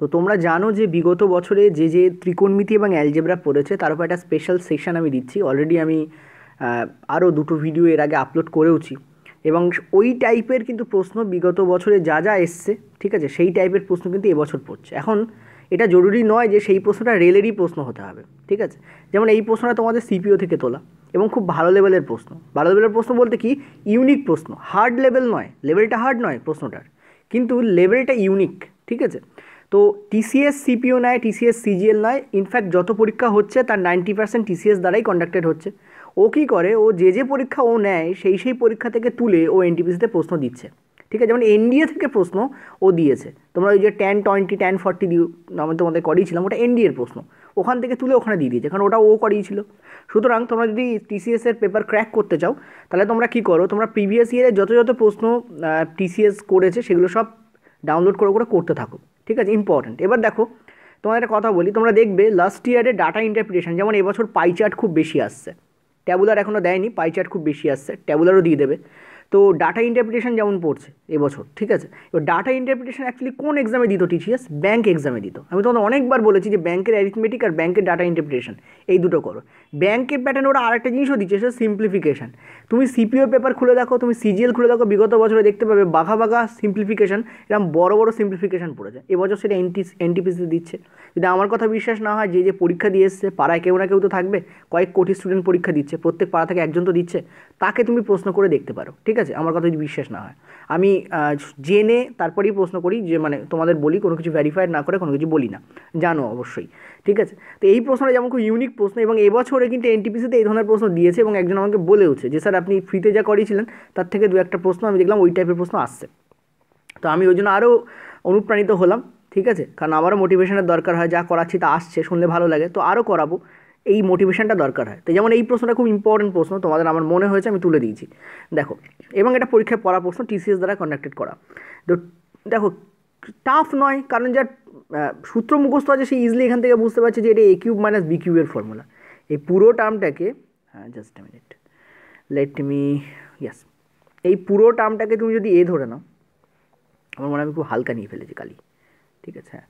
তো তোমরা জানো যে বিগত বছরে যে যে ত্রিকোণমিতি এবং অ্যালজেব্রা পড়েছে তার উপর একটা স্পেশাল সেশন আমি দিচ্ছি অলরেডি আমি আরও দুটো ভিডিও এর আগে আপলোড করেওছি এবং ওই টাইপের কিন্তু প্রশ্ন বিগত বছরে যা যা এসছে ঠিক আছে সেই টাইপের প্রশ্ন কিন্তু এবছর পড়ছে এখন এটা জরুরি নয় যে সেই প্রশ্নটা রেলেরই প্রশ্ন হতে হবে ঠিক আছে যেমন এই প্রশ্নটা তোমাদের সিপিও থেকে তোলা এবং খুব ভালো লেভেলের প্রশ্ন ভালো লেভেলের প্রশ্ন বলতে কি ইউনিক প্রশ্ন হার্ড লেভেল নয় লেভেলটা হার্ড নয় প্রশ্নটার কিন্তু লেভেলটা ইউনিক ঠিক আছে তো টিসিএস সিপিও নয় টিসিএস সিজিএল নয় ইনফ্যাক্ট যত পরীক্ষা হচ্ছে তার নাইনটি পার্সেন্ট টিসিএস দ্বারাই কন্ডাক্টেড হচ্ছে ও কী করে ও যে যে পরীক্ষা ও নেয় সেই সেই পরীক্ষা থেকে তুলে ও এনটিপিসিতে প্রশ্ন দিচ্ছে ঠিক আছে যেমন এনডিএ থেকে প্রশ্ন ও দিয়েছে তোমরা ওই যে টেন টোয়েন্টি টেন ফর্টি দিও আমি তোমাদের করিয়েছিলাম ওটা এনডিএর প্রশ্ন ওখান থেকে তুলে ওখানে দিয়ে দিয়েছে কারণ ওটা ও করিয়েছিল সুতরাং তোমরা যদি টিসিএসের পেপার ক্র্যাক করতে চাও তাহলে তোমরা কি করো তোমরা প্রিভিয়াস ইয়ারে যত যত প্রশ্ন টিসিএস করেছে সেগুলো সব ডাউনলোড করে করে করতে থাকো ঠিক আছে ইম্পর্ট্যান্ট এবার দেখো তোমাদের একটা কথা বলি তোমরা দেখবে লাস্ট ইয়ারে ডাটা ইন্টারপ্রিটেশন যেমন এবছর পাই চার্ট খুব বেশি আসছে ট্যাবুলার এখনও দেয়নি পাই চার্ট খুব বেশি আসছে ট্যাবুলারও দিয়ে দেবে তো ডাটা ইন্টারপ্রিটেশন যেমন পড়ছে এবছর ঠিক আছে এবার ডাটা ইন্টারপ্রিটেশন অ্যাকচুয়ালি কোন এক্সামে দিত টিচিএস ব্যাঙ্ক এক্সামে দিত আমি তোমাদের অনেকবার বলেছি যে ব্যাঙ্কের অ্যারিথমেটিক আর ব্যাঙ্কের ডাটা ইন্টারপ্রিটেশন এই দুটো করো ব্যাঙ্কের প্যাটার্ন ওরা আরেকটা জিনিসও দিচ্ছে সেটা সিম্পলিফিকেশান তুমি সিপিও পেপার খুলে দেখো তুমি সিজিএল খুলে দেখো বিগত বছরে দেখতে পাবে বাঘা বাঘা সিম্পলিফিকেশান এরকম বড় বড় সিম্পলিফিকেশান পড়েছে এবছর সেটা এনটি এনটিপিসি দিচ্ছে যদি আমার কথা বিশ্বাস না হয় যে যে পরীক্ষা দিয়ে এসছে পাড়ায় কেউ না কেউ তো থাকবে কয়েক কোটি স্টুডেন্ট পরীক্ষা দিচ্ছে প্রত্যেক পাড়া থেকে একজন তো দিচ্ছে তাকে তুমি প্রশ্ন করে দেখতে পারো ঠিক আছে আমার কথা যদি বিশ্বাস না হয় আমি জেনে তারপরেই প্রশ্ন করি যে মানে তোমাদের বলি কোনো কিছু ভ্যারিফাইড না করে কোনো কিছু বলি না জানো অবশ্যই ঠিক আছে তো এই প্রশ্নটা যেমন খুব ইউনিক প্রশ্ন এবং এবছরে কিন্তু এনটিপিসিতে এই ধরনের প্রশ্ন দিয়েছে এবং একজন আমাকে বলেওছে যে স্যার আপনি ফ্রিতে যা করিয়েছিলেন তার থেকে দু একটা প্রশ্ন আমি দেখলাম ওই টাইপের প্রশ্ন আসছে তো আমি ওই জন্য আরও অনুপ্রাণিত হলাম ঠিক আছে কারণ আমারও মোটিভেশনের দরকার হয় যা করাচ্ছি তা আসছে শুনলে ভালো লাগে তো আরও করাবো এই মোটিভেশনটা দরকার হয় তো যেমন এই প্রশ্নটা খুব ইম্পর্টেন্ট প্রশ্ন তোমাদের আমার মনে হয়েছে আমি তুলে দিয়েছি দেখো এবং এটা পরীক্ষায় পড়া প্রশ্ন টিসিএস দ্বারা কন্ডাক্টেড করা তো দেখো টাফ নয় কারণ যার সূত্র মুখস্থ আছে সে ইজিলি এখান থেকে বুঝতে পারছে যে এটা এ কিউব মাইনাস বি কিউবের ফর্মুলা এই পুরো টার্মটাকে হ্যাঁ just minute let me yes এই পুরো টার্মটাকে তুমি যদি এ ধরে নাও আমার মনে আমি খুব হালকা নিয়ে ফেলেছি কালি ঠিক আছে হ্যাঁ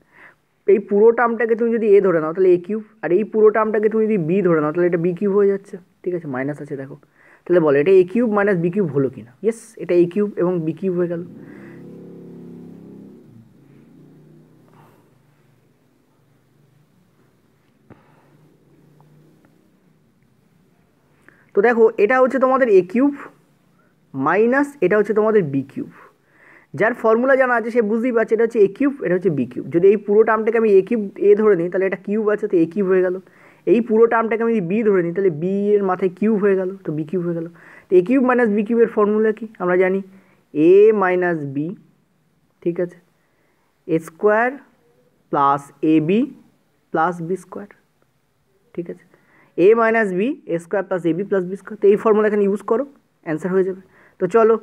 এই পুরো টার্মটাকে তুমি যদি এ ধরে নাও তাহলে এ কিউব আর এই পুরো টার্মটাকে তুমি যদি বি ধরে নাও তাহলে এটা বি কিউব হয়ে যাচ্ছে ঠিক আছে মাইনাস আছে দেখো তাহলে বলো এটা A cube minus B cube হলো কি না ইয়েস এটা এ কিউব এবং বি কিউব হয়ে গেল তো দেখো এটা হচ্ছে তোমাদের এ কিউব মাইনাস এটা হচ্ছে তোমাদের বি কিউব যার ফর্মুলা জানা আছে সে বুঝতেই পারছে এটা হচ্ছে এ কিউব এটা হচ্ছে বি কিউব যদি এই পুরো টার্মটাকে আমি এ কিউব এ ধরে নিই তাহলে এটা কিউব আছে তো এ কিউব হয়ে গেল এই পুরো টার্মটাকে আমি যদি বি ধরে নিই তাহলে বি এর মাথায় কিউব হয়ে গেল তো বি কিউব হয়ে গেল তো এ কিউব মাইনাস বি কিউবের ফর্মুলা কি আমরা জানি এ মাইনাস বি ঠিক আছে এ square plus A B plus B square ঠিক আছে A minus B A square plus A B plus B square তো এই ফর্মুলা এখানে ইউজ করো অ্যান্সার হয়ে যাবে তো চলো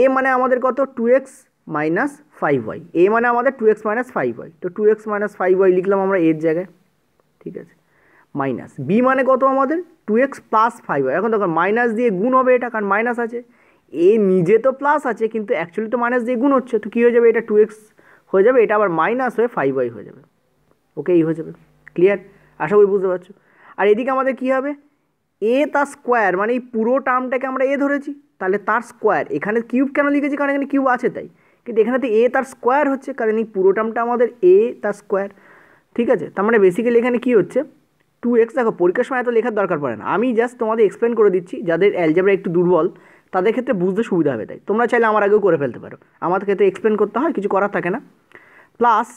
এ মানে আমাদের কত two x minus five Y A মানে আমাদের two x minus five Y তো two x minus five Y লিখলাম আমরা এর জায়গায় ঠিক আছে মাইনাস বি মানে কত আমাদের two x plus five y এখন দেখুন মাইনাস দিয়ে গুণ হবে এটা কারণ মাইনাস আছে এ নিজে তো প্লাস আছে কিন্তু অ্যাকচুয়ালি তো মাইনাস দিয়ে গুণ হচ্ছে তো কী হয়ে যাবে এটা টু এক্স হয়ে যাবে এটা আবার মাইনাস হয়ে ফাইভ ওয়াই হয়ে যাবে ওকে এই হয়ে যাবে ক্লিয়ার আশা করি বুঝতে পারছো আর এদিকে আমাদের কী হবে এ তার স্কোয়ার মানে এই পুরো টার্মটাকে আমরা এ ধরেছি তাহলে তার স্কোয়ার এখানে কিউব কেন লিখেছি কারণ এখানে কিউব আছে তাই কিন্তু এখানে তো এ তার স্কোয়ার হচ্ছে কারণ এই পুরো টার্মটা আমাদের এ তার স্কোয়ার ঠিক আছে তার মানে বেসিক্যালি এখানে কী হচ্ছে টু এক্স দেখো পরীক্ষার সময় এত লেখার দরকার পড়ে না আমি জাস্ট তোমাদের এক্সপ্লেন করে দিচ্ছি যাদের অ্যালজেবরা একটু দুর্বল তাদের ক্ষেত্রে বুঝতে সুবিধা হবে তাই তোমরা চাইলে আমার আগেও করে ফেলতে পারো আমার ক্ষেত্রে এক্সপ্লেন করতে হয় কিছু করার থাকে না প্লাস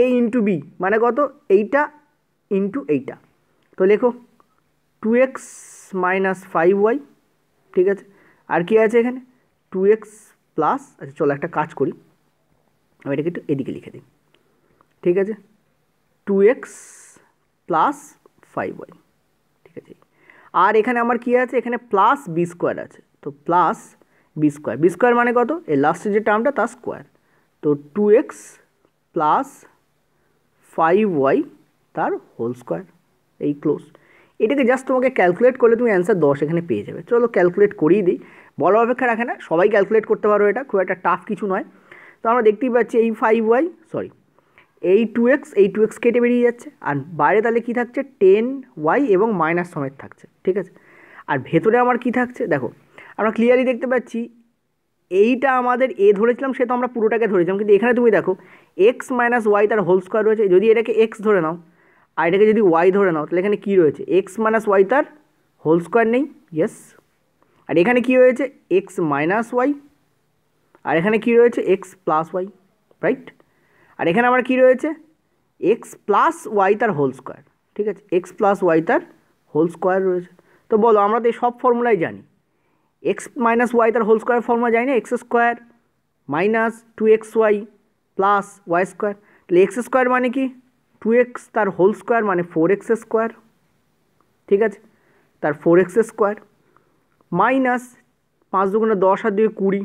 এ ইন্টু বি মানে কত এইটা ইন্টু এইটা তো লেখো two x minus five y ঠিক আছে আর কি আছে এখানে টু এক্স প্লাস আচ্ছা চলো একটা কাজ করি আমি এটাকে একটু এদিকে লিখে দিই ঠিক আছে two x plus five y ঠিক আছে আর এখানে আমার কি আছে এখানে প্লাস বি স্কোয়ার আছে তো plus B square b square মানে কত এই লাস্টের যে টার্মটা তার স্কোয়ার তো two x plus five y তার হোল স্কোয়ার এই ক্লোজ এটাকে জাস্ট তোমাকে ক্যালকুলেট করলে তুমি অ্যান্সার দশ এখানে পেয়ে যাবে চলো ক্যালকুলেট করিয়ে দিই বলা অপেক্ষা রাখে না সবাই ক্যালকুলেট করতে পারো এটা খুব একটা টাফ কিছু নয় তো আমরা দেখতেই পাচ্ছি এই ফাইভ ওয়াই সরি এই টু এক্স এই টু এক্স কেটে বেরিয়ে যাচ্ছে আর বাইরে তাহলে কী থাকছে টেন ওয়াই এবং মাইনাস সমেত থাকছে ঠিক আছে আর ভেতরে আমার কি থাকছে দেখো আমরা ক্লিয়ারলি দেখতে পাচ্ছি এইটা আমাদের এ ধরেছিলাম সে তো আমরা পুরোটাকে ধরেছিলাম কিন্তু এখানে তুমি দেখো এক্স মাইনাস ওয়াই তার হোল স্কোয়ার রয়েছে যদি এটাকে এক্স ধরে নাও আর এটাকে যদি ওয়াই ধরে নাও তাহলে এখানে কী রয়েছে এক্স মাইনাস ওয়াই তার হোল স্কোয়ার নেই ইয়েস আর এখানে কি রয়েছে এক্স মাইনাস ওয়াই আর এখানে কি রয়েছে এক্স প্লাস ওয়াই রাইট আর এখানে আমার কি রয়েছে এক্স প্লাস ওয়াই তার হোল স্কোয়ার ঠিক আছে এক্স প্লাস ওয়াই তার হোল স্কোয়ার রয়েছে তো বলো আমরা তো এই সব ফর্মুলাই জানি এক্স মাইনাস ওয়াই তার হোল স্কোয়ার ফর্মুলা জানি না x square minus two x y plus y square তাহলে এক্স স্কোয়ার মানে কি টু এক্স তার হোল স্কোয়ার মানে ফোর এক্স স্কোয়ার ঠিক আছে তার ফোর এক্স স্কোয়ার মাইনাস পাঁচ দুগুণে দশ আর দুই কুড়ি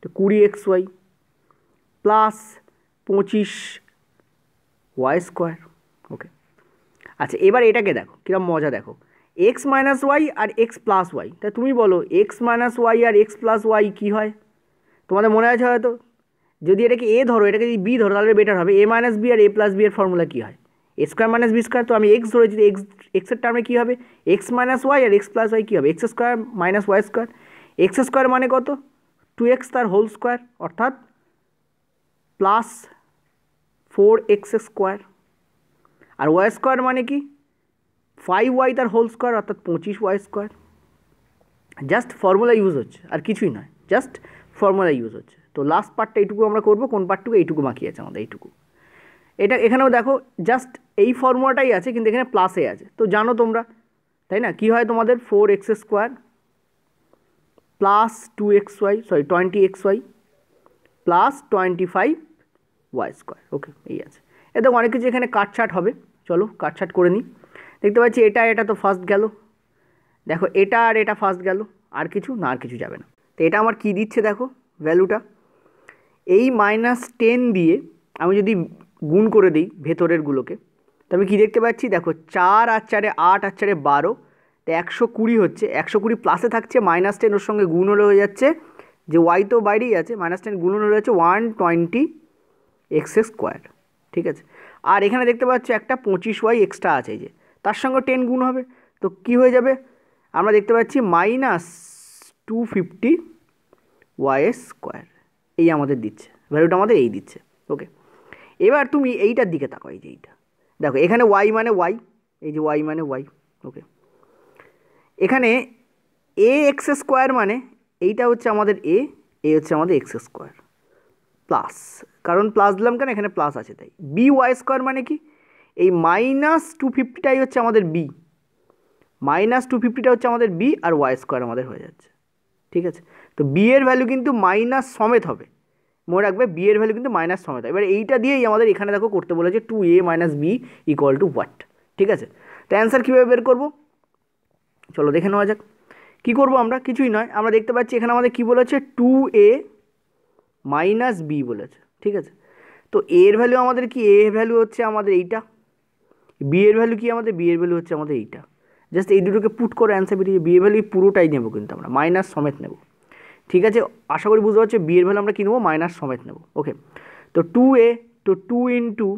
তো কুড়ি এক্স ওয়াই প্লাস পঁচিশ ওয়াই স্কোয়ার ওকে আচ্ছা এবার এটাকে দেখো কীরকম মজা দেখো এক্স মাইনাস ওয়াই আর এক্স প্লাস ওয়াই তা তুমি বলো এক্স মাইনাস ওয়াই আর এক্স প্লাস ওয়াই কী হয় তোমাদের মনে আছে হয়তো যদি এটাকে এ ধরো এটাকে যদি বি ধরো তাহলে বেটার হবে এ মাইনাস বি আর এ প্লাস বি এর ফর্মুলা কী হয় স্কোয়ার মাইনাস বি স্কোয়ার তো আমি এক্স ধরে যদি এক্স এক্সের টার্মে কী হবে এক্স মাইনাস ওয়াই আর এক্স প্লাস ওয়াই কী হবে x square minus y square x square মানে কত টু এক্স তার হোল স্কোয়ার অর্থাৎ প্লাস ফোর এক্স স্কোয়ার আর ওয়াই স্কোয়ার মানে কি ফাইভ ওয়াই তার হোল স্কোয়ার অর্থাৎ পঁচিশ y square just formula use হচ্ছে আর কিছুই নয় জাস্ট ফর্মুলা ইউজ হচ্ছে তো লাস্ট পার্টটা এইটুকু আমরা করবো কোন পার্টটুকু এইটুকু বাকি আছে আমাদের এইটুকু এটা এখানেও দেখো জাস্ট এই ফর্মুলাটাই আছে কিন্তু এখানে প্লাসে আছে তো জানো তোমরা তাই না কি হয় তোমাদের four x square plus two x y sorry twenty x y plus twenty five y square okay এই আছে এ দেখো অনেক কিছু এখানে কাটছাট হবে চলো কাটছাট করে নিই দেখতে পাচ্ছি এটা এটা তো ফার্স্ট গেল দেখো এটা আর এটা ফার্স্ট গেল আর কিছু না আর কিছু যাবে না তো এটা আমার কি দিচ্ছে দেখো ভ্যালুটা এই মাইনাস টেন দিয়ে আমি যদি গুণ করে দিই ভেতরেরগুলোকে তো আমি কী দেখতে পাচ্ছি দেখো চার আর চারে আট আর চারে বারো তো একশো কুড়ি হচ্ছে একশো কুড়ি প্লাসে থাকছে মাইনাস টেন ওর সঙ্গে গুণ হলে হয়ে যাচ্ছে যে ওয়াই তো বাইরেই আছে মাইনাস টেন গুণ হলে যাচ্ছে ওয়ান টোয়েন্টি এক্স স্কোয়ার ঠিক আছে আর এখানে দেখতে পাচ্ছ একটা পঁচিশ ওয়াই এক্সট্রা আছে যে তার সঙ্গে টেন গুণ হবে তো কি হয়ে যাবে আমরা দেখতে পাচ্ছি minus two fifty y square এই আমাদের দিচ্ছে ভ্যালুটা আমাদের এই দিচ্ছে ওকে এবার তুমি এইটার দিকে তাকো এই যে এইটা দেখো এখানে ওয়াই মানে ওয়াই এই যে ওয়াই মানে ওয়াই ওকে এখানে এ এক্স স্কোয়ার মানে এইটা হচ্ছে আমাদের এ এ হচ্ছে আমাদের এক্স স্কোয়ার প্লাস কারণ প্লাস দিলাম কেন এখানে প্লাস আছে তাই বি ওয়াই স্কোয়ার মানে কি এই মাইনাস টু ফিফটিটাই হচ্ছে আমাদের বি মাইনাস টু ফিফটিটা হচ্ছে আমাদের বি আর ওয়াই স্কোয়ার আমাদের হয়ে যাচ্ছে ঠিক আছে তো বি এর ভ্যালু কিন্তু মাইনাস সমেত হবে মনে রাখবে বি এর ভ্যালু কিন্তু মাইনাস সমেত এবার এইটা দিয়েই আমাদের এখানে দেখো করতে বলেছে two a minus b equal to what ঠিক আছে তো অ্যান্সার কীভাবে বের করবো চলো দেখে নেওয়া যাক কী করবো আমরা কিছুই নয় আমরা দেখতে পাচ্ছি এখানে আমাদের কী বলেছে টু এ মাইনাস বি বলেছে ঠিক আছে তো এর ভ্যালু আমাদের কি এ ভ্যালু হচ্ছে আমাদের এইটা বি এর ভ্যালু কি আমাদের বি এর ভ্যালু হচ্ছে আমাদের এইটা জাস্ট এই দুটোকে পুট করে অ্যান্সার বেরিয়ে বি এর ভ্যালু পুরোটাই নেবো কিন্তু আমরা মাইনাস সমেত নেবো ঠিক আছে আশা করি বুঝতে পারছো বি এর ভ্যালু আমরা কী নেবো মাইনাস সমেত নেব ওকে তো টু এ তো two into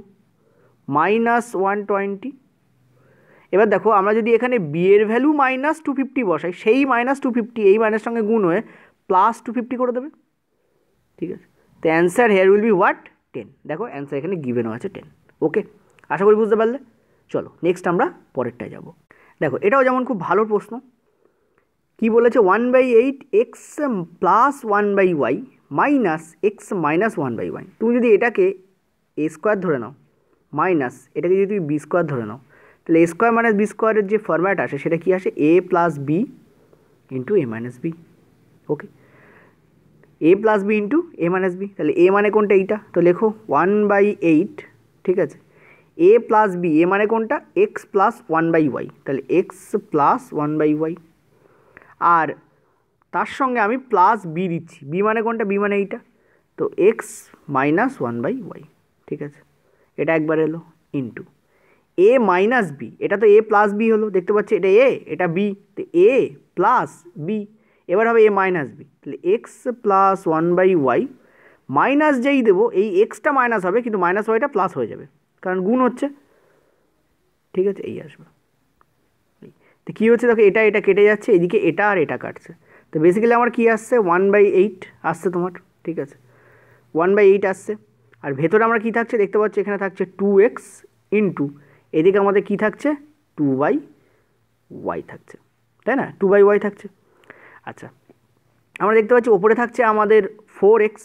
minus one twenty এবার দেখো আমরা যদি এখানে বি এর ভ্যালু মাইনাস টু ফিফটি বসাই সেই মাইনাস টু ফিফটি এই মাইনাস সঙ্গে গুণ হয়ে প্লাস টু ফিফটি করে দেবে ঠিক আছে তো answer here will be what ten দেখো অ্যান্সার এখানে গিভেনও আছে টেন ওকে আশা করি বুঝতে পারলে চলো নেক্সট আমরা পরেরটায় যাব দেখো এটাও যেমন খুব ভালো প্রশ্ন কি বলেছে one by eight x plus one by y minus x minus one by y তুমি যদি এটাকে এ স্কোয়ার ধরে নাও মাইনাস এটাকে যদি তুমি বি স্কোয়ার ধরে নাও তাহলে এ স্কোয়ার মাইনাস বি স্কোয়ারের যে ফরম্যাট আসে সেটা কি আসে a plus b into a minus b okay a plus b into a minus b তাহলে এ মানে কোনটা এইটা তো লেখো ওয়ান বাই এইট ঠিক আছে এ প্লাস বি এ মানে কোনটা x plus one by y তাহলে x plus one by y আর তার সঙ্গে আমি প্লাস বি দিচ্ছি বি মানে কোনটা বি মানে এইটা তো x minus one by y ঠিক আছে এটা একবার এলো ইন্টু এ মাইনাস বি এটা তো এ প্লাস বি হলো দেখতে পাচ্ছি এটা এ এটা বি তো এ প্লাস বি এবার হবে এ মাইনাস বি তাহলে x plus one by y minus যেই দেবো এই এক্সটা মাইনাস হবে কিন্তু মাইনাস ওয়াইটা প্লাস হয়ে যাবে কারণ গুণ হচ্ছে ঠিক আছে এই আসবে তো কী হচ্ছে দেখো এটা এটা কেটে যাচ্ছে এদিকে এটা আর এটা কাটছে তো বেসিক্যালি আমার কী আসছে ওয়ান বাই এইট আসছে তোমার ঠিক আছে ওয়ান বাই এইট আসছে আর ভেতরে আমরা কী থাকছে দেখতে পাচ্ছি এখানে থাকছে টু এক্স ইন্টু এদিকে আমাদের কী থাকছে টু বাই ওয়াই থাকছে তাই না টু বাই ওয়াই থাকছে আচ্ছা আমরা দেখতে পাচ্ছি ওপরে থাকছে আমাদের ফোর এক্স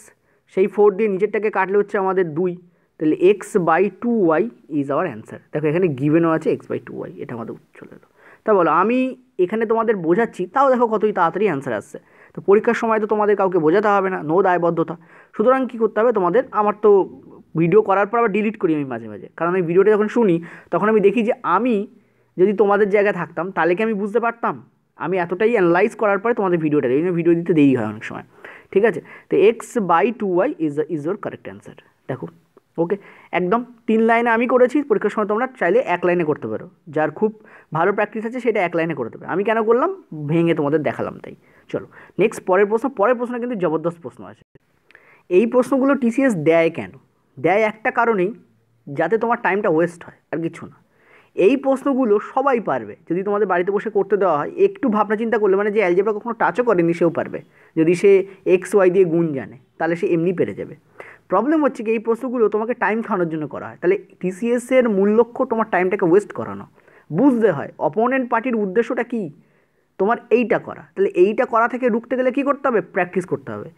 সেই ফোর দিয়ে নিচেরটাকে কাটলে হচ্ছে আমাদের দুই তাহলে x by two y is our answer দেখো এখানে গিভেনও আছে এক্স বাই টু ওয়াই এটা আমাদের চলে এলো তা বলো আমি এখানে তোমাদের বোঝাচ্ছি তাও দেখো কতই তাড়াতাড়ি অ্যান্সার আসছে তো পরীক্ষার সময় তো তোমাদের কাউকে বোঝাতে হবে না নো দায়বদ্ধতা সুতরাং কী করতে হবে তোমাদের আমার তো ভিডিও করার পর আবার ডিলিট করি আমি মাঝে মাঝে কারণ আমি ভিডিওটা যখন শুনি তখন আমি দেখি যে আমি যদি তোমাদের জায়গায় থাকতাম তাহলে কি আমি বুঝতে পারতাম আমি এতটাই অ্যানালাইজ করার পরে তোমাদের ভিডিওটা দিই ভিডিও দিতে দেরি হয় অনেক সময় ঠিক আছে তো x by two y is is or correct answer দেখো ওকে একদম তিন লাইনে আমি করেছি পরীক্ষার সময় তোমরা চাইলে এক লাইনে করতে পারো যার খুব ভালো প্র্যাকটিস আছে সেটা এক লাইনে করতে পারো আমি কেন করলাম ভেঙে তোমাদের দেখালাম তাই চলো নেক্সট পরের প্রশ্ন পরের প্রশ্ন কিন্তু জবরদস্ত প্রশ্ন আছে এই প্রশ্নগুলো টিসিএস দেয় কেন দেয় একটা কারণেই যাতে তোমার টাইমটা ওয়েস্ট হয় আর কিছু না এই প্রশ্নগুলো সবাই পারবে যদি তোমাদের বাড়িতে বসে করতে দেওয়া হয় একটু ভাবনা চিন্তা করলে মানে যে অ্যালজেবরা কখনো টাচও করেনি সেও পারবে যদি সে এক্স ওয়াই দিয়ে গুণ জানে তাহলে সে এমনি পেরে যাবে প্রবলেম হচ্ছে কি এই প্রশ্নগুলো তোমাকে টাইম খাওয়ানোর জন্য করা হয় তাহলে টিসিএসের মূল লক্ষ্য তোমার টাইমটাকে ওয়েস্ট করানো বুঝতে হয় অপোনেন্ট পার্টির উদ্দেশ্যটা কী তোমার এইটা করা তাহলে এইটা করা থেকে রুখতে গেলে কি করতে হবে প্র্যাকটিস করতে হবে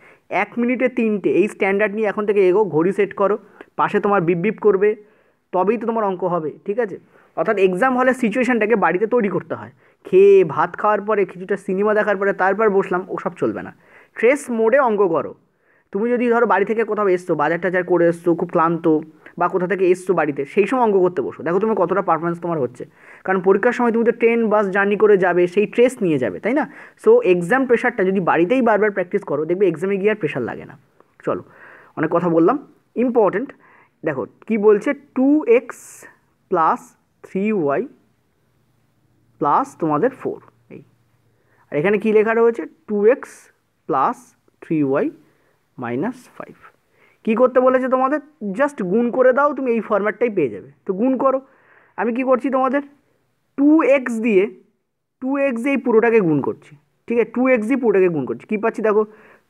এক মিনিটে তিনটে এই স্ট্যান্ডার্ড নিয়ে এখন থেকে এগো ঘড়ি সেট করো পাশে তোমার বিপ করবে তবেই তো তোমার অঙ্ক হবে ঠিক আছে অর্থাৎ এক্সাম হলে সিচুয়েশানটাকে বাড়িতে তৈরি করতে হয় খেয়ে ভাত খাওয়ার পরে কিছুটা সিনেমা দেখার পরে তারপর বসলাম ও সব চলবে না ট্রেস মোডে অঙ্ক করো তুমি যদি ধরো বাড়ি থেকে কোথাও এসছো বাজার টাজার করে এসছো খুব ক্লান্ত বা কোথা থেকে এসছো বাড়িতে সেই সময় অঙ্ক করতে বসো দেখো তুমি কতটা পারফরমেন্স তোমার হচ্ছে কারণ পরীক্ষার সময় তুমি তো ট্রেন বাস জার্নি করে যাবে সেই ট্রেস নিয়ে যাবে তাই না সো এক্সাম প্রেশারটা যদি বাড়িতেই বারবার প্র্যাকটিস করো দেখবে এক্সামে গিয়ে আর প্রেশার লাগে না চলো অনেক কথা বললাম ইম্পর্ট্যান্ট দেখো কি বলছে two x plus three y plus তোমাদের ফোর এই আর এখানে কী লেখা রয়েছে two x plus three y minus five কী করতে বলেছে তোমাদের জাস্ট গুণ করে দাও তুমি এই ফরম্যাটটাই পেয়ে যাবে তো গুণ করো আমি কি করছি তোমাদের টু এক্স দিয়ে টু এক্স দিয়ে এই পুরোটাকে গুণ করছি ঠিক আছে টু এক্স দিয়ে পুরোটাকে গুণ করছি কী পাচ্ছি দেখো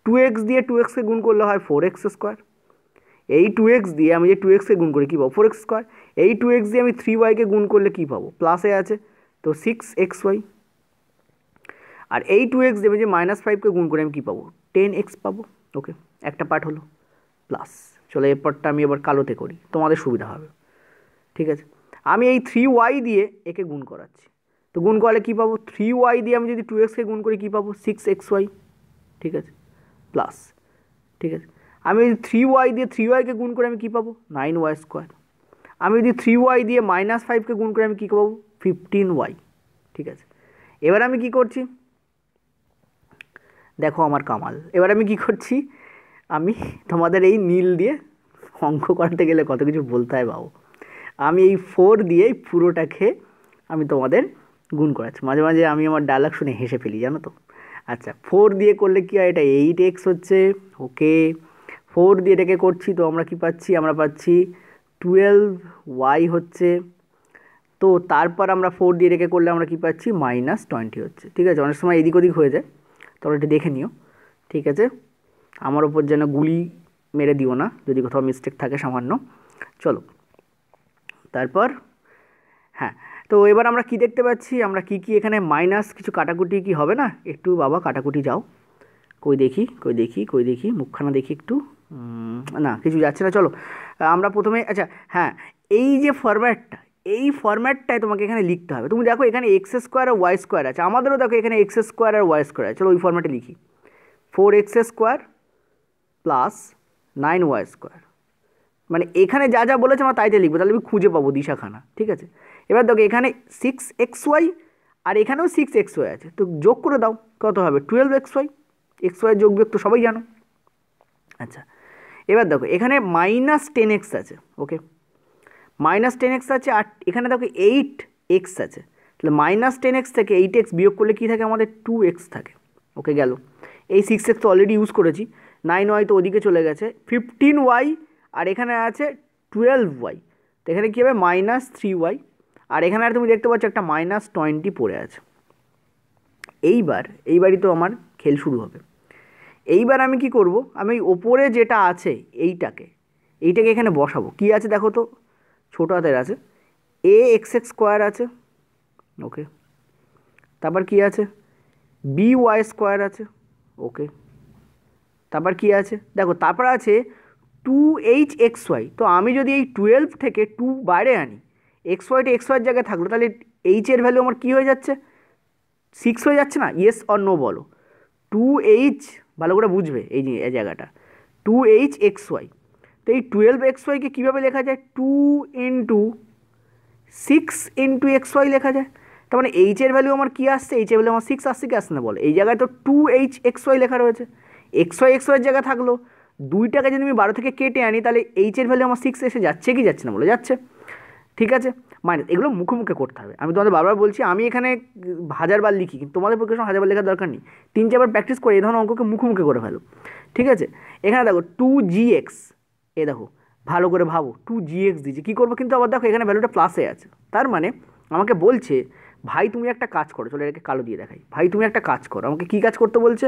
টু এক্স দিয়ে টু এক্সকে গুণ করলে হয় ফোর এক্স স্কোয়ার এই টু এক্স দিয়ে আমি যে টু এক্সকে গুণ করি কী পাবো ফোর এক্স স্কোয়ার এই টু এক্স দিয়ে আমি থ্রি ওয়াইকে গুণ করলে কী পাবো প্লাসে আছে তো সিক্স এক্স ওয়াই আর এই টু এক্স দিয়ে আমি যে মাইনাস ফাইভকে গুণ করে আমি কী পাবো টেন এক্স পাবো ওকে একটা পার্ট হলো প্লাস চলে এরপরটা আমি এবার কালোতে করি তোমাদের সুবিধা হবে ঠিক আছে আমি এই থ্রি ওয়াই দিয়ে একে গুণ করাচ্ছি তো গুণ করলে কী পাবো থ্রি ওয়াই দিয়ে আমি যদি টু এক্সকে গুণ করি কী পাবো সিক্স এক্স ওয়াই ঠিক আছে প্লাস ঠিক আছে আমি যদি থ্রি ওয়াই দিয়ে থ্রি ওয়াইকে গুণ করে আমি কী পাবো নাইন ওয়াই স্কোয়ার আমি যদি থ্রি ওয়াই দিয়ে মাইনাস ফাইভকে গুণ করে আমি কী পাবো ফিফটিন ওয়াই ঠিক আছে এবার আমি কি করছি দেখো আমার কামাল এবার আমি কি করছি আমি তোমাদের এই নীল দিয়ে অঙ্ক করাতে গেলে কত কিছু বলতে হয় বাবু আমি এই ফোর দিয়েই খেয়ে আমি তোমাদের গুণ করাচ্ছি মাঝে মাঝে আমি আমার ডায়লগ শুনে হেসে ফেলি জানো তো আচ্ছা ফোর দিয়ে করলে কী হয় এটা এইট এক্স হচ্ছে ওকে ফোর দিয়ে এটাকে করছি তো আমরা কি পাচ্ছি আমরা পাচ্ছি টুয়েলভ ওয়াই হচ্ছে তো তারপর আমরা ফোর দিয়ে এটাকে করলে আমরা কি পাচ্ছি মাইনাস টোয়েন্টি হচ্ছে ঠিক আছে অনেক সময় এদিক ওদিক হয়ে যায় তোমরা এটা দেখে নিও ঠিক আছে আমার ওপর যেন গুলি মেরে দিও না যদি কোথাও মিস্টেক থাকে সামান্য চলো তারপর হ্যাঁ তো এবার আমরা কি দেখতে পাচ্ছি আমরা কি কি এখানে মাইনাস কিছু কাটাকুটি কি হবে না একটু বাবা কাটাকুটি যাও কই দেখি কই দেখি কই দেখি মুখখানা দেখি একটু না কিছু যাচ্ছে না চলো আমরা প্রথমে আচ্ছা হ্যাঁ এই যে ফরম্যাটটা এই ফরম্যাটটায় তোমাকে এখানে লিখতে হবে তুমি দেখো এখানে এক্স স্কোয়ার আর ওয়াই স্কোয়ার আছে আমাদেরও দেখো এখানে এক্স স্কোয়ার আর ওয়াই স্কোয়ার আছে চলো ওই ফরম্যাটে লিখি four x square plus nine y square মানে এখানে যা যা বলেছে আমরা তাইতে লিখবো তাহলে আমি খুঁজে পাবো দিশাখানা ঠিক আছে এবার দেখো এখানে সিক্স এক্স ওয়াই আর এখানেও সিক্স এক্স ওয়াই আছে তো যোগ করে দাও কত হবে twelve x y x y যোগ বিয়োগ তো সবাই জানো আচ্ছা এবার দেখো এখানে মাইনাস টেন এক্স আছে ওকে মাইনাস টেন এক্স আছে আর এখানে দেখো এইট এক্স আছে তাহলে মাইনাস টেন এক্স থেকে এইট এক্স বিয়োগ করলে কী থাকে আমাদের টু এক্স থাকে ওকে গেল এই সিক্স এক্স তো অলরেডি ইউজ করেছি নাইন ওয়াই তো ওদিকে চলে গেছে ফিফটিন ওয়াই আর এখানে আছে টুয়েলভ ওয়াই তো এখানে কী হবে মাইনাস থ্রি ওয়াই আর এখানে আর তুমি দেখতে পাচ্ছ একটা মাইনাস টোয়েন্টি পড়ে আছে এইবার এইবারই তো আমার খেল শুরু হবে এইবার আমি কি করব আমি ওপরে যেটা আছে এইটাকে এইটাকে এখানে বসাবো কি আছে দেখো তো ছোটো হাতের আছে এ এক্স এক্স স্কোয়ার আছে ওকে তারপর কি আছে বি ওয়াই স্কোয়ার আছে ওকে তারপর কি আছে দেখো তারপর আছে টু এইচ এক্স ওয়াই তো আমি যদি এই টুয়েলভ থেকে টু বাইরে আনি এক্স ওয়াইটা এক্স ওয়াইয়ের জায়গায় থাকলো তাহলে এইচের ভ্যালু আমার কী হয়ে যাচ্ছে সিক্স হয়ে যাচ্ছে না ইয়েস অর নো বলো টু এইচ ভালো করে বুঝবে এই এই জায়গাটা টু এইচ এক্স ওয়াই তো এই টুয়েলভ এক্স ওয়াইকে কীভাবে লেখা যায় two into six into x y লেখা যায় তার মানে এইচের ভ্যালু আমার কী আসছে এইচের ভ্যালু আমার সিক্স আসছে কি আসছে না বলো এই জায়গায় তো টু এইচ এক্স ওয়াই লেখা রয়েছে এক্স ওয়াই এক্স জায়গা থাকলো দুইটাকে যদি আমি বারো থেকে কেটে আনি তাহলে এইচের ভ্যালু আমার সিক্স এসে যাচ্ছে কি যাচ্ছে না বলে যাচ্ছে ঠিক আছে মাইনাস এগুলো মুখোমুখি করতে হবে আমি তোমাদের বারবার বলছি আমি এখানে হাজারবার লিখি কিন্তু তোমাদের পক্ষে হাজারবার লেখার দরকার নেই তিন চারবার প্র্যাকটিস করে এই ধরনের অঙ্ককে মুখোমুখি করে ফেলো ঠিক আছে এখানে দেখো টু জি এক্স এ দেখো ভালো করে ভাবো টু জি এক্স দিয়েছি কী করবো কিন্তু আবার দেখো এখানে ভ্যালুটা প্লাসে আছে তার মানে আমাকে বলছে ভাই তুমি একটা কাজ করো চলো এটাকে কালো দিয়ে দেখাই ভাই তুমি একটা কাজ করো আমাকে কী কাজ করতে বলছে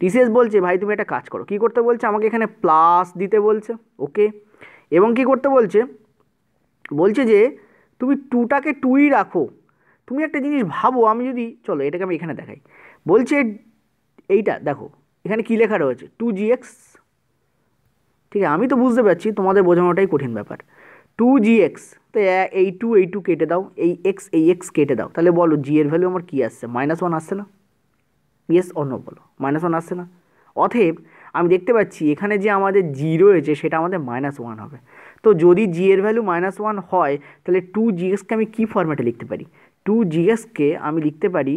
টিসিএস বলছে ভাই তুমি একটা কাজ করো কী করতে বলছে আমাকে এখানে প্লাস দিতে বলছে ওকে এবং কি করতে বলছে বলছে যে তুমি টুটাকে টুই রাখো তুমি একটা জিনিস ভাবো আমি যদি চলো এটাকে আমি এখানে দেখাই বলছে এইটা দেখো এখানে কী লেখা রয়েছে টু জি এক্স ঠিক আছে আমি তো বুঝতে পারছি তোমাদের বোঝানোটাই কঠিন ব্যাপার টু জি এক্স তো এই টু এই টু কেটে দাও এই এক্স এই এক্স কেটে দাও তাহলে বলো জি এর ভ্যালু আমার কী আসছে মাইনাস ওয়ান আসছে না ইয়েস অন্য বলো মাইনাস ওয়ান আসছে না অথেব আমি দেখতে পাচ্ছি এখানে যে আমাদের জি রয়েছে সেটা আমাদের মাইনাস ওয়ান হবে তো যদি জি এর ভ্যালু মাইনাস ওয়ান হয় তাহলে টু জিএসকে আমি কী ফর্ম্যাটে লিখতে পারি টু জিএসকে আমি লিখতে পারি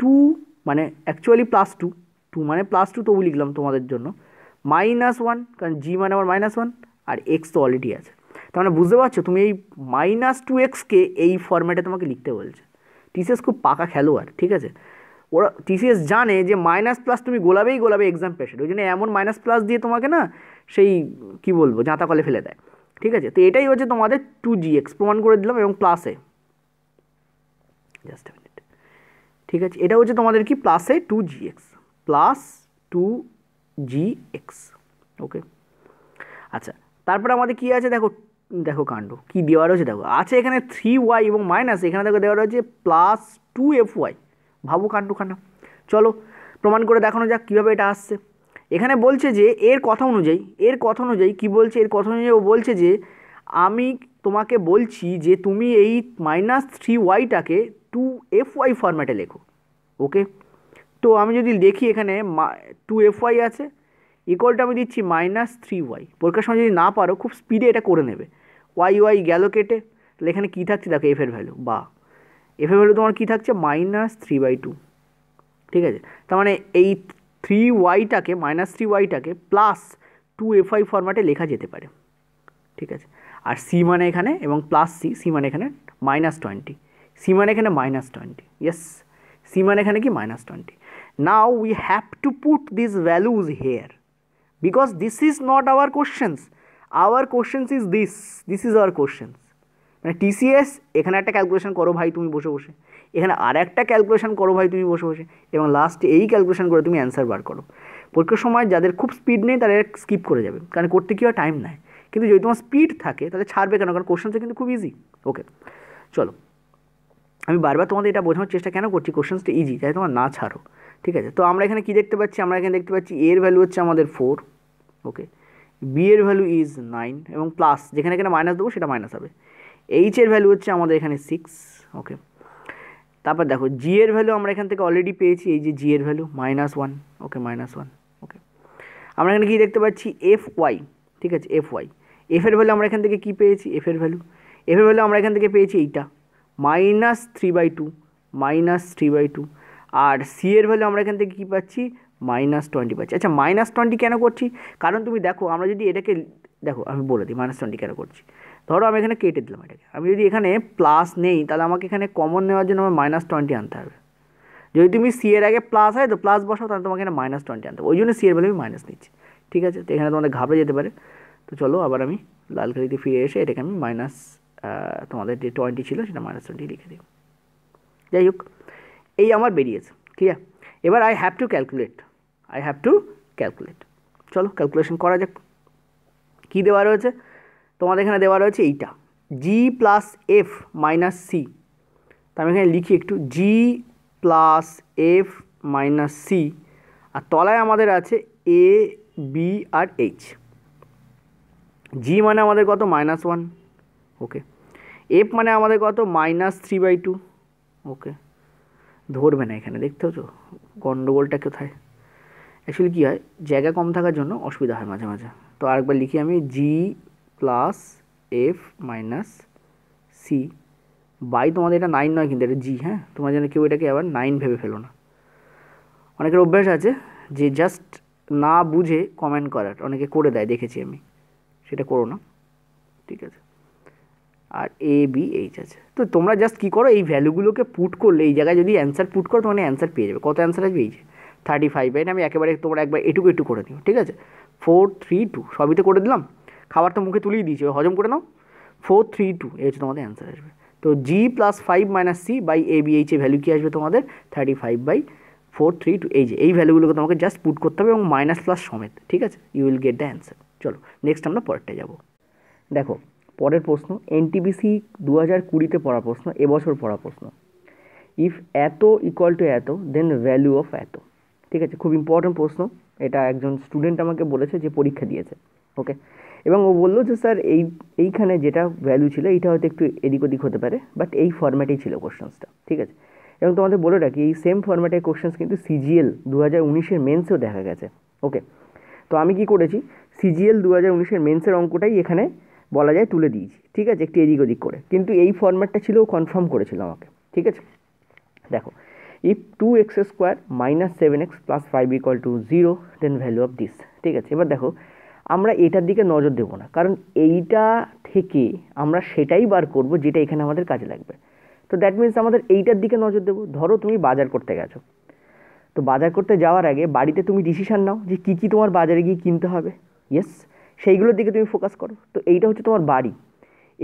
টু মানে অ্যাকচুয়ালি প্লাস টু টু মানে প্লাস টু তবু লিখলাম তোমাদের জন্য মাইনাস ওয়ান কারণ জি মানে আমার মাইনাস ওয়ান আর এক্স তো অলরেডি আছে তার মানে বুঝতে পারছো তুমি এই মাইনাস টু এক্সকে এই ফর্ম্যাটে তোমাকে লিখতে বলছে টিসিএস খুব পাকা খেলোয়াড় ঠিক আছে ওরা টিসিএস জানে যে মাইনাস প্লাস তুমি গোলাবেই গোলাবে এক্সাম পেশেন্ট ওই জন্য এমন মাইনাস প্লাস দিয়ে তোমাকে না সেই কি বলবো জাঁতা কলে ফেলে দেয় ঠিক আছে তো এটাই হচ্ছে তোমাদের টু জি এক্স প্রমাণ করে দিলাম এবং প্লাসে জাস্ট মিনিট ঠিক আছে এটা হচ্ছে তোমাদের কি প্লাসে two g x plus two g x okay আচ্ছা তারপরে আমাদের কি আছে দেখো দেখো কাণ্ড কী দেওয়া রয়েছে দেখো আছে এখানে থ্রি ওয়াই এবং মাইনাস এখানে দেখো দেওয়া রয়েছে প্লাস টু এফ ওয়াই ভাবু কাণ্ডুখানা চলো প্রমাণ করে দেখানো যাক কীভাবে এটা আসছে এখানে বলছে যে এর কথা অনুযায়ী এর কথা অনুযায়ী কি বলছে এর কথা অনুযায়ী ও বলছে যে আমি তোমাকে বলছি যে তুমি এই মাইনাস থ্রি ওয়াইটাকে টু এফ ওয়াই ফরম্যাটে লেখো ওকে তো আমি যদি দেখি এখানে টু এফ ওয়াই আছে ইকলটা আমি দিচ্ছি মাইনাস থ্রি ওয়াই পরীক্ষার সময় যদি না পারো খুব স্পিডে এটা করে নেবে ওয়াই ওয়াই গেল কেটে তাহলে এখানে কী থাকছে দেখো এফের ভ্যালু বা এফ এর ভ্যালু তোমার কী থাকছে মাইনাস থ্রি বাই টু ঠিক আছে তার মানে এই থ্রি ওয়াইটাকে মাইনাস থ্রি ওয়াইটাকে প্লাস টু এফ আই ফরম্যাটে লেখা যেতে পারে ঠিক আছে আর সি মানে এখানে এবং প্লাস সি সি মানে এখানে মাইনাস টোয়েন্টি সি মানে এখানে মাইনাস টোয়েন্টি ইয়েস সি মানে এখানে কি minus twenty now we have to put this values here because this is not our questions our questions is this this is our questions মানে TCS এখানে একটা calculation করো ভাই তুমি বসে বসে এখানে আর একটা ক্যালকুলেশন করো ভাই তুমি বসে বসে এবং লাস্টে এই ক্যালকুলেশন করে তুমি অ্যান্সার বার করো পরীক্ষার সময় যাদের খুব স্পিড নেই তাদের স্কিপ করে যাবে কারণ করতে কী হয় টাইম নেয় কিন্তু যদি তোমার স্পিড থাকে তাহলে ছাড়বে কেন কারণ কোশ্চেনটা কিন্তু খুব ইজি ওকে চলো আমি বারবার তোমাদের এটা বোঝানোর চেষ্টা কেন করছি কোশ্চেন্সটা ইজি যাতে তোমার না ছাড়ো ঠিক আছে তো আমরা এখানে কী দেখতে পাচ্ছি আমরা এখানে দেখতে পাচ্ছি এর ভ্যালু হচ্ছে আমাদের ফোর ওকে বি এর ভ্যালু ইজ নাইন এবং প্লাস যেখানে এখানে মাইনাস দেবো সেটা মাইনাস হবে এইচের ভ্যালু হচ্ছে আমাদের এখানে সিক্স ওকে তারপর দেখো জি এর ভ্যালু আমরা এখান থেকে অলরেডি পেয়েছি এই যে জি এর value minus one okay minus one okay আমরা এখানে কী দেখতে পাচ্ছি এফ ওয়াই ঠিক আছে এফ ওয়াই এফ এর ভ্যালু আমরা এখান থেকে কী পেয়েছি এফের ভ্যালু এফের ভ্যালু আমরা এখান থেকে পেয়েছি এইটা minus three by two minus three by two আর সি এর ভ্যালু আমরা এখান থেকে কী পাচ্ছি মাইনাস টোয়েন্টি পাচ্ছি আচ্ছা মাইনাস টোয়েন্টি কেন করছি কারণ তুমি দেখো আমরা যদি এটাকে দেখো আমি বলে দিই মাইনাস টোয়েন্টি কেন করছি ধরো আমি এখানে কেটে দিলাম এটাকে আমি যদি এখানে প্লাস নেই তাহলে আমাকে এখানে কমন নেওয়ার জন্য আমার মাইনাস টোয়েন্টি আনতে হবে যদি তুমি সি এর আগে প্লাস হয় তো প্লাস বসাও তাহলে তোমাকে এখানে মাইনাস টোয়েন্টি আনতে হবে ওই জন্য সি এর বলে আমি মাইনাস নিচ্ছি ঠিক আছে তো এখানে তোমাদের ঘাবড়ে যেতে পারে তো চলো আবার আমি লাল খালিতে ফিরে এসে এটাকে আমি মাইনাস তোমাদের যে টোয়েন্টি ছিল সেটা মাইনাস টোয়েন্টি লিখে দিই যাই হোক এই আমার বেরিয়েছে ঠিক আছে এবার I have to calculate I have to calculate চলো ক্যালকুলেশন করা যাক কী দেওয়া রয়েছে তোমাদের এখানে দেওয়া রয়েছে এইটা g plus f minus c তো আমি এখানে লিখি একটু g plus f minus c আর তলায় আমাদের আছে A B R H G মানে আমাদের কত মাইনাস ওয়ান ওকে এফ মানে আমাদের কত minus three by two okay ধরবে না এখানে দেখতে হতো গণ্ডগোলটা কোথায় অ্যাকচুয়ালি কী হয় জায়গা কম থাকার জন্য অসুবিধা হয় মাঝে মাঝে তো আরেকবার লিখি আমি g plus f minus c by তোমাদের এটা নাইন নয় কিন্তু এটা জি হ্যাঁ তোমার যেন কেউ এটাকে আবার নাইন ভেবে ফেলো না অনেকের অভ্যাস আছে যে জাস্ট না বুঝে কমেন্ট করার অনেকে করে দেয় দেখেছি আমি সেটা করো না ঠিক আছে আর এ বি এইচ আছে তো তোমরা জাস্ট কী করো এই ভ্যালুগুলোকে পুট করলে এই জায়গায় যদি অ্যান্সার পুট করো তোমার অ্যান্সার পেয়ে যাবে কত অ্যান্সার আছে এই যে থার্টি ফাইভ এটা আমি একেবারে তোমরা একবার এটুকু একটু করে দিও ঠিক আছে ফোর থ্রি টু সবই তো করে দিলাম খাবার তো মুখে তুলেই দিয়েছি হজম করে নাও ফোর থ্রি টু এই হচ্ছে তোমাদের অ্যান্সার আসবে তো g plus five minus c by a b h a value কী আসবে তোমাদের thirty five by four three two এই যে এই ভ্যালুগুলোকে তোমাকে জাস্ট পুট করতে হবে এবং মাইনাস প্লাস সমেত ঠিক আছে you will get the answer চলো নেক্সট আমরা পরেরটা যাব দেখো পরের প্রশ্ন এনটিবিসি দু হাজার কুড়িতে পড়া প্রশ্ন এবছর পড়া প্রশ্ন ইফ এত ইকুয়াল টু এত দেন ভ্যালু অফ এত ঠিক আছে খুব ইম্পর্ট্যান্ট প্রশ্ন এটা একজন স্টুডেন্ট আমাকে বলেছে যে পরীক্ষা দিয়েছে ওকে এবং ও বললো যে স্যার এই এইখানে যেটা ভ্যালু ছিল এইটা হয়তো একটু এদিক ওদিক হতে পারে বাট এই ফর্ম্যাটেই ছিল কোশ্চেন্সটা ঠিক আছে এবং তোমাদের বলে রাখি এই সেম ফর্ম্যাটের কোশ্চেন্স কিন্তু সিজিএল দু হাজার উনিশের মেন্সেও দেখা গেছে ওকে তো আমি কি করেছি সিজিএল দু হাজার উনিশের মেন্সের অঙ্কটাই এখানে বলা যায় তুলে দিয়েছি ঠিক আছে একটু এদিক ওদিক করে কিন্তু এই ফর্ম্যাটটা ছিল ও কনফার্ম করেছিল আমাকে ঠিক আছে দেখো if two x square minus seven x plus five equal to zero then value of this ঠিক আছে এবার দেখো আমরা এটার দিকে নজর দেবো না কারণ এইটা থেকে আমরা সেটাই বার করব যেটা এখানে আমাদের কাজে লাগবে তো দ্যাট মিন্স আমাদের এইটার দিকে নজর দেবো ধরো তুমি বাজার করতে গেছো তো বাজার করতে যাওয়ার আগে বাড়িতে তুমি ডিসিশান নাও যে কী কী তোমার বাজারে গিয়ে কিনতে হবে ইয়েস সেইগুলোর দিকে তুমি ফোকাস করো তো এইটা হচ্ছে তোমার বাড়ি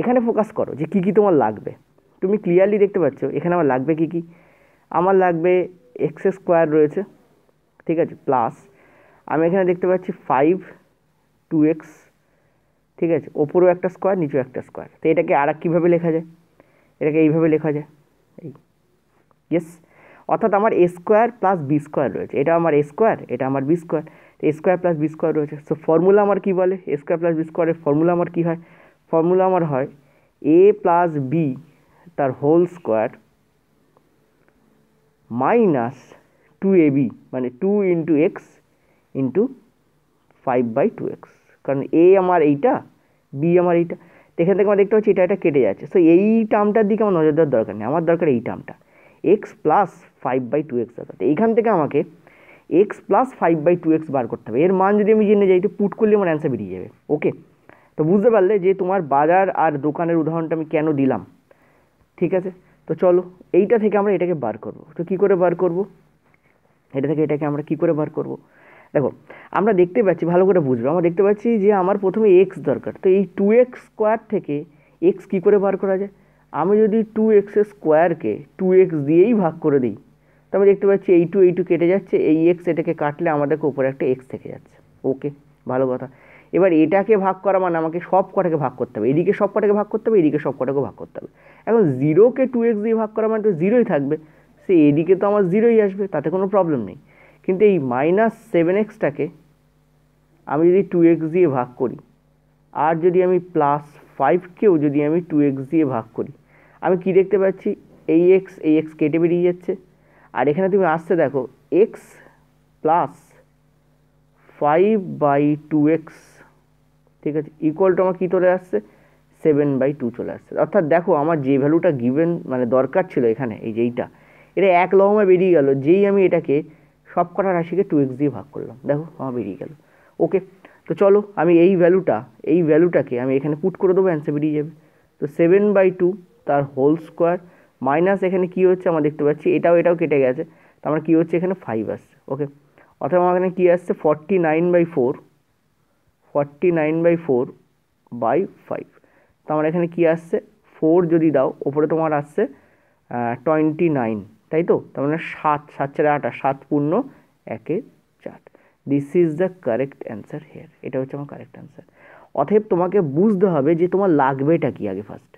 এখানে ফোকাস করো যে কী কী তোমার লাগবে তুমি ক্লিয়ারলি দেখতে পাচ্ছ এখানে আমার লাগবে কী কী আমার লাগবে এক্স স্কোয়ার রয়েছে ঠিক আছে প্লাস আমি এখানে দেখতে পাচ্ছি ফাইভ টু এক্স ঠিক আছে ওপরও একটা স্কোয়ার নিচেও একটা স্কোয়ার তো এটাকে আর কীভাবে লেখা যায় এটাকে এইভাবে লেখা যায় এই ইয়েস অর্থাৎ আমার a square plus B square রয়েছে এটা আমার এ স্কোয়ার এটা আমার b square a square plus B square রয়েছে সো ফর্মুলা আমার কী বলে এ স্কোয়ার প্লাস বি স্কোয়ারের ফর্মুলা আমার কী হয় ফর্মুলা আমার হয় এ প্লাস বি তার হোল স্কোয়ার মাইনাস টু এ বি মানে two into x into five by two x কারণ এ আমার এইটা বি আমার এইটা এখান থেকে আমার দেখতে পাচ্ছি এটা এটা কেটে যাচ্ছে সো এই টার্মটার দিকে আমার নজর দেওয়ার দরকার নেই আমার দরকার এই টার্মটা x plus five by two x দরকার এইখান থেকে আমাকে x plus five by two x বার করতে হবে এর মান যদি আমি জেনে যাই তো পুট করলে আমার অ্যান্সার বেরিয়ে যাবে ওকে তো বুঝতে পারলে যে তোমার বাজার আর দোকানের উদাহরণটা আমি কেন দিলাম ঠিক আছে তো চলো এইটা থেকে আমরা এটাকে বার করবো তো কী করে বার করব এটা থেকে এটাকে আমরা কী করে বার করবো দেখো আমরা দেখতে পাচ্ছি ভালো করে বুঝবো আমরা দেখতে পাচ্ছি যে আমার প্রথমে এক্স দরকার তো এই টু এক্স স্কোয়ার থেকে এক্স কী করে বার করা যায় আমি যদি টু এক্স স্কোয়ারকে টু এক্স দিয়েই ভাগ করে দিই তবে দেখতে পাচ্ছি এই টু এই টু কেটে যাচ্ছে এই এক্স এটাকে কাটলে আমাদেরকে ওপরে একটা এক্স থেকে যাচ্ছে ওকে ভালো কথা এবার এটাকে ভাগ করা মানে আমাকে সব কটাকে ভাগ করতে হবে এদিকে সব কটাকে ভাগ করতে হবে এদিকে সব কটাকে ভাগ করতে হবে এখন জিরোকে টু এক্স দিয়ে ভাগ করা মানে তো জিরোই থাকবে সে এদিকে তো আমার জিরোই আসবে তাতে কোনো প্রবলেম নেই কিন্তু এই মাইনাস সেভেন এক্সটাকে আমি যদি টু এক্স দিয়ে ভাগ করি আর যদি আমি প্লাস ফাইভকেও যদি আমি টু এক্স দিয়ে ভাগ করি আমি কি দেখতে পাচ্ছি এই এক্স এই এক্স কেটে বেরিয়ে যাচ্ছে আর এখানে তুমি আসতে দেখো x plus five by two x ঠিক আছে ইকুয়াল টু আমার কী চলে আসছে সেভেন বাই টু চলে আসছে অর্থাৎ দেখো আমার যে ভ্যালুটা গিভেন মানে দরকার ছিল এখানে এই যেইটা এটা এক লহমে বেরিয়ে গেল যেই আমি এটাকে সব কটা রাশিকে টু এক্স দিয়ে ভাগ করলাম দেখো আমার বেরিয়ে গেল ওকে তো চলো আমি এই ভ্যালুটা এই ভ্যালুটাকে আমি এখানে পুট করে দেবো অ্যান্সার বেরিয়ে যাবে তো সেভেন বাই টু তার হোল স্কোয়ার মাইনাস এখানে কী হচ্ছে আমরা দেখতে পাচ্ছি এটাও এটাও কেটে গেছে তো আমার মানে কী হচ্ছে এখানে ফাইভ আসছে ওকে অথবা আমার এখানে কী আসছে forty nine by four forty nine by four by five তো আমার এখানে কী আসছে ফোর যদি দাও ওপরে তোমার আসছে টোয়েন্টি নাইন তাই তো তার মানে সাত সাত চারে আট সাত পূর্ণ একের চার this is the correct answer here এটা হচ্ছে আমার কারেক্ট অ্যান্সার অতএব তোমাকে বুঝতে হবে যে তোমার লাগবেটা কি আগে ফার্স্ট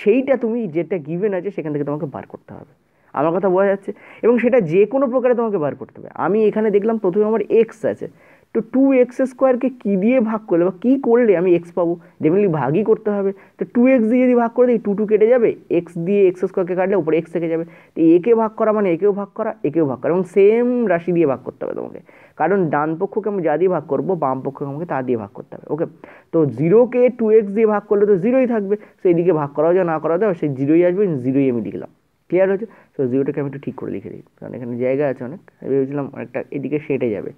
সেইটা তুমি যেটা গিভেন আছে সেখান থেকে তোমাকে বার করতে হবে আমার কথা বোঝা যাচ্ছে এবং সেটা যে কোনো প্রকারে তোমাকে বার করতে হবে আমি এখানে দেখলাম প্রথমে আমার এক্স আছে তো টু এক্স স্কোয়ারকে কী দিয়ে ভাগ করলে বা কী করলে আমি এক্স পাবো ডেফিনেটলি ভাগই করতে হবে তো টু এক্স দিয়ে যদি ভাগ করে দিই টু টু কেটে যাবে এক্স দিয়ে এক্স স্কোয়ারকে কাটলে উপরে এক্স থেকে যাবে তো একে ভাগ করা মানে একেও ভাগ করা একেও ভাগ করা এবং সেম রাশি দিয়ে ভাগ করতে হবে তোমাকে কারণ ডান পক্ষকে আমি যা দিয়ে ভাগ করবো বাম পক্ষকে আমাকে তা দিয়ে ভাগ করতে হবে ওকে তো জিরোকে টু এক্স দিয়ে ভাগ করলে তো জিরোই থাকবে সো এদিকে ভাগ করাও যা না করা যাও সেই জিরোই আসবে জিরোই আমি লিখলাম ক্লিয়ার হয়েছে তো জিরোটাকে আমি একটু ঠিক করে লিখে দিই কারণ এখানে জায়গা আছে অনেক ভেবেছিলাম অনেকটা এদিকে সেটে যাবে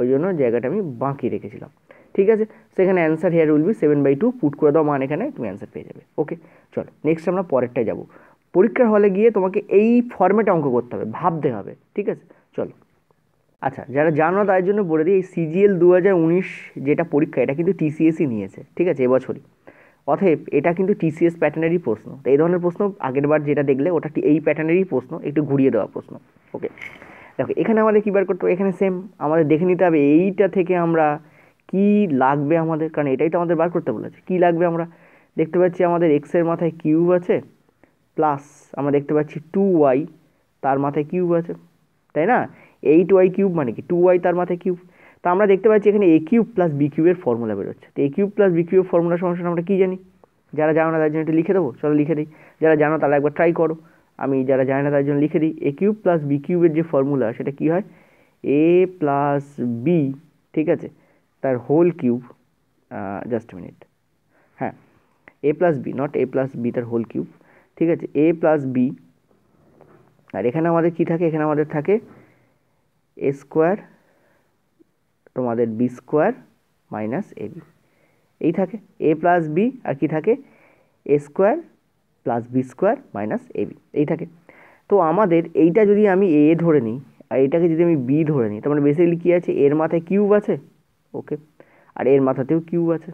ওই জন্য জায়গাটা আমি বাঁকি রেখেছিলাম ঠিক আছে সেখানে answer here will be seven by two put করে দাও মান এখানে তুমি অ্যান্সার পেয়ে যাবে ওকে চলো নেক্সট আমরা পরেরটায় যাবো পরীক্ষার হলে গিয়ে তোমাকে এই ফর্মেটে অঙ্ক করতে হবে ভাবতে হবে ঠিক আছে চলো আচ্ছা যারা জানো তার জন্য বলে দিই এই সিজিএল দু যেটা পরীক্ষা এটা কিন্তু টিসিএসই নিয়েছে ঠিক আছে এবছরই অতএব এটা কিন্তু টিসিএস প্যাটার্নেরই প্রশ্ন তো এই ধরনের প্রশ্ন আগেরবার যেটা দেখলে ওটা এই প্যাটার্নেরই প্রশ্ন একটু ঘুরিয়ে দেওয়া প্রশ্ন ওকে দেখো এখানে আমাদের কী বার করতে হবে এখানে সেম আমাদের দেখে নিতে হবে এইটা থেকে আমরা কি লাগবে আমাদের কারণ এটাই তো আমাদের বার করতে বলেছে কি লাগবে আমরা দেখতে পাচ্ছি আমাদের এক্সের মাথায় কিউব আছে প্লাস আমরা দেখতে পাচ্ছি টু ওয়াই তার মাথায় কিউব আছে তাই না এইট ওয়াই কিউব মানে কি টু ওয়াই তার মাথায় কিউব তা আমরা দেখতে পাচ্ছি এখানে এ কিউব প্লাস বি কিউবের ফর্মুলা বেরোচ্ছে তো এ কিউব প্লাস বি কিউবের ফর্মুলা সমস্যাটা আমরা কী জানি যারা জানো না তার জন্য একটু লিখে দেবো চলো লিখে দিই যারা জানো তারা একবার ট্রাই করো আমি যারা জানে না তার জন্য লিখে দিই এ কিউব প্লাস বি কিউবের যে ফর্মুলা সেটা কী হয় এ প্লাস বি ঠিক আছে তার হোল কিউব জাস্ট মিনিট হ্যাঁ a plus b not a plus b তার হোল কিউব ঠিক আছে এ প্লাস বি আর এখানে আমাদের কি থাকে এখানে আমাদের থাকে এ স্কোয়ার তোমাদের b square minus a b এই থাকে এ প্লাস বি আর কি থাকে a square plus B square minus a b এই থাকে তো আমাদের এইটা যদি আমি এ ধরে নিই আর এটাকে যদি আমি বি ধরে নিই তার মানে বেসিক্যালি কী আছে এর মাথায় কিউব আছে ওকে আর এর মাথাতেও কিউব আছে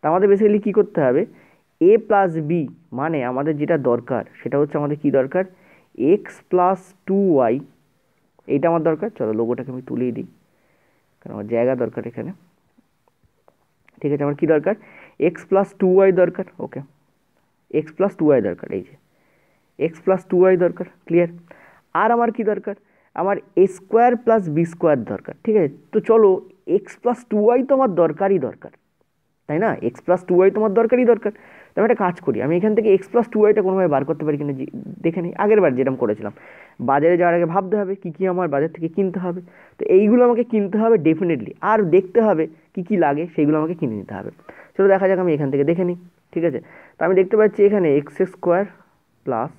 তা আমাদের বেসিক্যালি কী করতে হবে এ প্লাস বি মানে আমাদের যেটা দরকার সেটা হচ্ছে আমাদের কি দরকার এক্স প্লাস টু ওয়াই এইটা আমার দরকার চলো লোগোটাকে আমি তুলেই দিই কারণ আমার জায়গা দরকার এখানে ঠিক আছে আমার কী দরকার এক্স প্লাস টু ওয়াই দরকার okay x plus two y দরকার এই যে এক্স প্লাস টু ওয়াই দরকার ক্লিয়ার আর আমার কি দরকার আমার a square plus B square দরকার ঠিক আছে তো চলো এক্স প্লাস টু ওয়াই তো আমার দরকারই দরকার তাই না এক্স প্লাস টু ওয়াই তো আমার দরকারই দরকার তো আমি একটা কাজ করি আমি এখান থেকে এক্স প্লাস টু ওয়াইটা কোনোভাবে বার করতে পারি কিনা দেখে নিই আগের বার যেরকম করেছিলাম বাজারে যাওয়ার আগে ভাবতে হবে কী কী আমার বাজার থেকে কিনতে হবে তো এইগুলো আমাকে কিনতে হবে ডেফিনেটলি আর দেখতে হবে কী কী লাগে সেইগুলো আমাকে কিনে নিতে হবে চলো দেখা যাক আমি এখান থেকে দেখে নিই ঠিক আছে তো আমি দেখতে পাচ্ছি এখানে এক্স স্কোয়ার প্লাস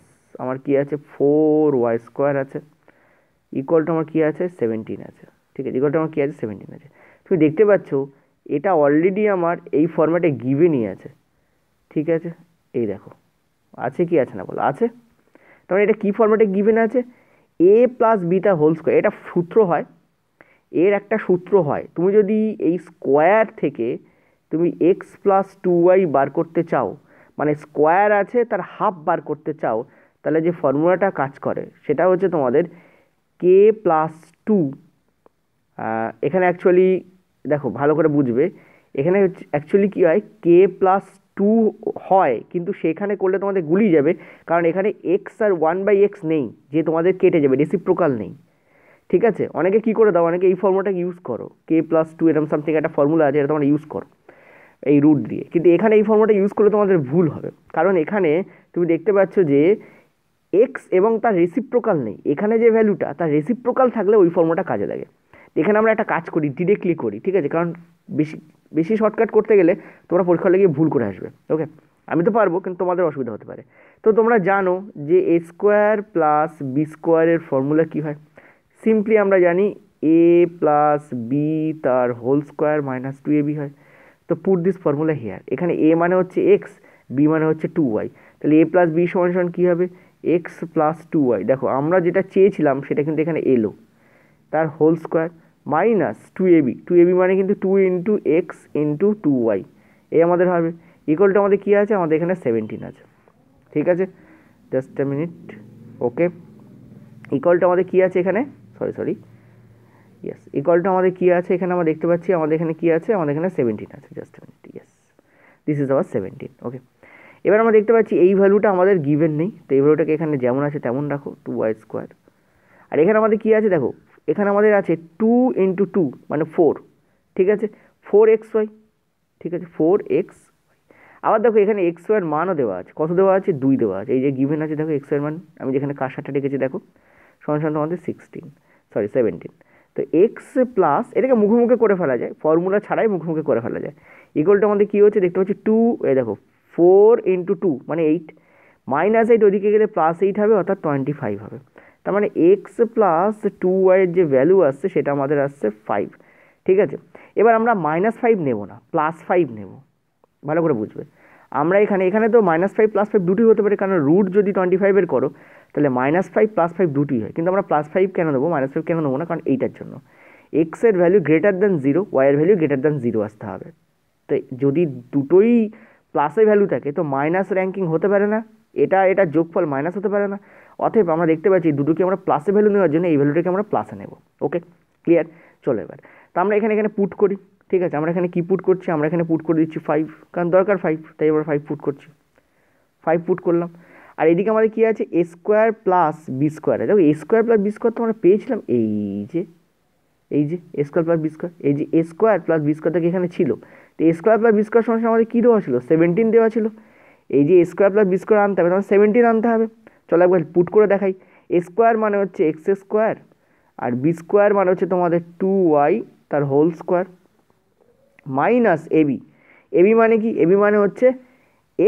আমার কী আছে ফোর ওয়াই স্কোয়ার আছে ইকুয়াল টু আমার কী আছে সেভেন্টিন আছে ঠিক আছে ইকুয়াল টু আমার কী আছে সেভেন্টিন আছে তুমি দেখতে পাচ্ছ এটা অলরেডি আমার এই ফর্ম্যাটে গিভেনই আছে ঠিক আছে এই দেখো আছে কি আছে না বলো আছে তার মানে এটা কী ফর্ম্যাটে গিভেন আছে এ প্লাস বিটা হোল স্কোয়ার এটা সূত্র হয় এর একটা সূত্র হয় তুমি যদি এই স্কোয়ার থেকে তুমি এক্স প্লাস টু ওয়াই বার করতে চাও মানে স্কোয়ার আছে তার হাফ বার করতে চাও তাহলে যে ফর্মুলাটা কাজ করে সেটা হচ্ছে তোমাদের কে প্লাস টু এখানে অ্যাকচুয়ালি দেখো ভালো করে বুঝবে এখানে অ্যাকচুয়ালি কী হয় কে প্লাস টু হয় কিন্তু সেখানে করলে তোমাদের গুলি যাবে কারণ এখানে এক্স আর ওয়ান বাই এক্স নেই যে তোমাদের কেটে যাবে রেসিপ্রোকাল নেই ঠিক আছে অনেকে কী করে দাও অনেকে এই ফর্মুলাটাকে ইউজ করো কে প্লাস টু এরম সামথিং একটা ফর্মুলা আছে এটা তোমরা ইউজ করো এই রুট দিয়ে কিন্তু এখানে এই ফর্মটা ইউজ করলে তোমাদের ভুল হবে কারণ এখানে তুমি দেখতে পাচ্ছ যে এক্স এবং তার রেসিপ্রোকাল নেই এখানে যে ভ্যালুটা তার রেসিপ্রোকাল থাকলে ওই ফর্মটা কাজে লাগে এখানে আমরা একটা কাজ করি ডিরেক্টলি করি ঠিক আছে কারণ বেশি বেশি শর্টকাট করতে গেলে তোমরা পরীক্ষা লাগিয়ে ভুল করে আসবে ওকে আমি তো পারবো কিন্তু তোমাদের অসুবিধা হতে পারে তো তোমরা জানো যে এ স্কোয়ার প্লাস বি স্কোয়ারের ফর্মুলা কী হয় সিম্পলি আমরা জানি এ প্লাস বি তার হোল স্কোয়ার মাইনাস টু এ বি হয় তো পুট দিস ফর্মুলা হেয়ার এখানে এ মানে হচ্ছে এক্স বি মানে হচ্ছে টু ওয়াই তাহলে এ প্লাস বি সমান সমান কী হবে এক্স প্লাস টু ওয়াই দেখো আমরা যেটা চেয়েছিলাম সেটা কিন্তু এখানে এলো তার whole square minus two AB two AB মানে কিন্তু two into x into two y এ আমাদের হবে ইকোয়ালটা আমাদের কী আছে আমাদের এখানে সেভেন্টিন আছে ঠিক আছে জাস্ট এ মিনিট ওকে ইকোয়ালটা আমাদের কী আছে এখানে sorry sorry yes equal to আমাদের কী আছে এখানে আমরা দেখতে পাচ্ছি আমাদের এখানে কী আছে আমাদের এখানে সেভেন্টিন আছে just minute yes this is our seventeen okay এবার আমরা দেখতে পাচ্ছি এই ভ্যালুটা আমাদের গিভেন নেই তো এই ভ্যালুটাকে এখানে যেমন আছে তেমন রাখো টু ওয়াই স্কোয়ার আর এখানে আমাদের কী আছে দেখো এখানে আমাদের আছে টু ইন্টু টু মানে ফোর ঠিক আছে ফোর এক্স ওয়াই ঠিক আছে ফোর এক্স আবার দেখো এখানে এক্স ওয়ার মানও দেওয়া আছে কত দেওয়া আছে দুই দেওয়া আছে এই যে গিভেন আছে দেখো এক্স ওয়ার মান আমি যেখানে কার ডেকেছি দেখো সমান সঙ্গে আমাদের সিক্সটিন সরি সেভেন্টিন তো এক্স প্লাস এটাকে মুখোমুখি করে ফেলা যায় ফর্মুলা ছাড়াই মুখোমুখি করে ফেলা যায় ইকোয়ালটা আমাদের কী হচ্ছে দেখতে পাচ্ছি টু এ দেখো ফোর ইন্টু টু মানে এইট মাইনাস এইট ওদিকে গেলে প্লাস এইট হবে অর্থাৎ টোয়েন্টি ফাইভ হবে তার মানে এক্স প্লাস টু ওয়াইয়ের যে ভ্যালু আসছে সেটা আমাদের আসছে ফাইভ ঠিক আছে এবার আমরা মাইনাস ফাইভ নেবো না প্লাস ফাইভ নেব ভালো করে বুঝবে আমরা এখানে এখানে তো মাইনাস ফাইভ প্লাস ফাইভ দুটোই হতে পারে কারণ রুট যদি টোয়েন্টি ফাইভের করো তাহলে মাইনাস ফাইভ প্লাস ফাইভ দুটি হয় কিন্তু আমরা প্লাস ফাইভ কেন দেবো মাইনাস ফাইভ কেন দেবো না কারণ এইটার জন্য এক্সের ভ্যালু গ্রেটার দ্যান জিরো ওয়াইয়ের ভ্যালু গ্রেটার দ্যান জিরো আসতে হবে তো যদি দুটোই প্লাসে ভ্যালু থাকে তো মাইনাস র্যাঙ্কিং হতে পারে না এটা এটা যোগফল মাইনাস হতে পারে না অতএব আমরা দেখতে পাচ্ছি দুটোকে আমরা প্লাসে ভ্যালু নেওয়ার জন্য এই ভ্যালুটাকে আমরা প্লাসে নেব ওকে ক্লিয়ার চলো এবার তো আমরা এখানে এখানে পুট করি ঠিক আছে আমরা এখানে কী পুট করছি আমরা এখানে পুট করে দিচ্ছি ফাইভ কারণ দরকার ফাইভ তাই আমরা ফাইভ পুট করছি ফাইভ পুট করলাম আর এদিকে আমাদের কী আছে এ স্কোয়ার প্লাস বি স্কোয়ার দেখো a square plus B square তো আমরা পেয়েছিলাম এই যে এই যে এ স্কোয়ার প্লাস বি স্কোয়ার এই যে এ স্কোয়ার প্লাস বি স্কোয়ার তো এখানে ছিল তো a square plus B square সমস্যা আমাদের কী দেওয়া ছিল সেভেন্টিন দেওয়া ছিল এই যে এ স্কোয়ার প্লাস বি স্কোয়ার আনতে হবে তখন সেভেন্টিন আনতে হবে চলো একবার পুট করে দেখাই এ স্কোয়ার মানে হচ্ছে এক্স স্কোয়ার আর বি স্কোয়ার মানে হচ্ছে তোমাদের টু ওয়াই তার whole square minus ab ab মানে কি এবি মানে হচ্ছে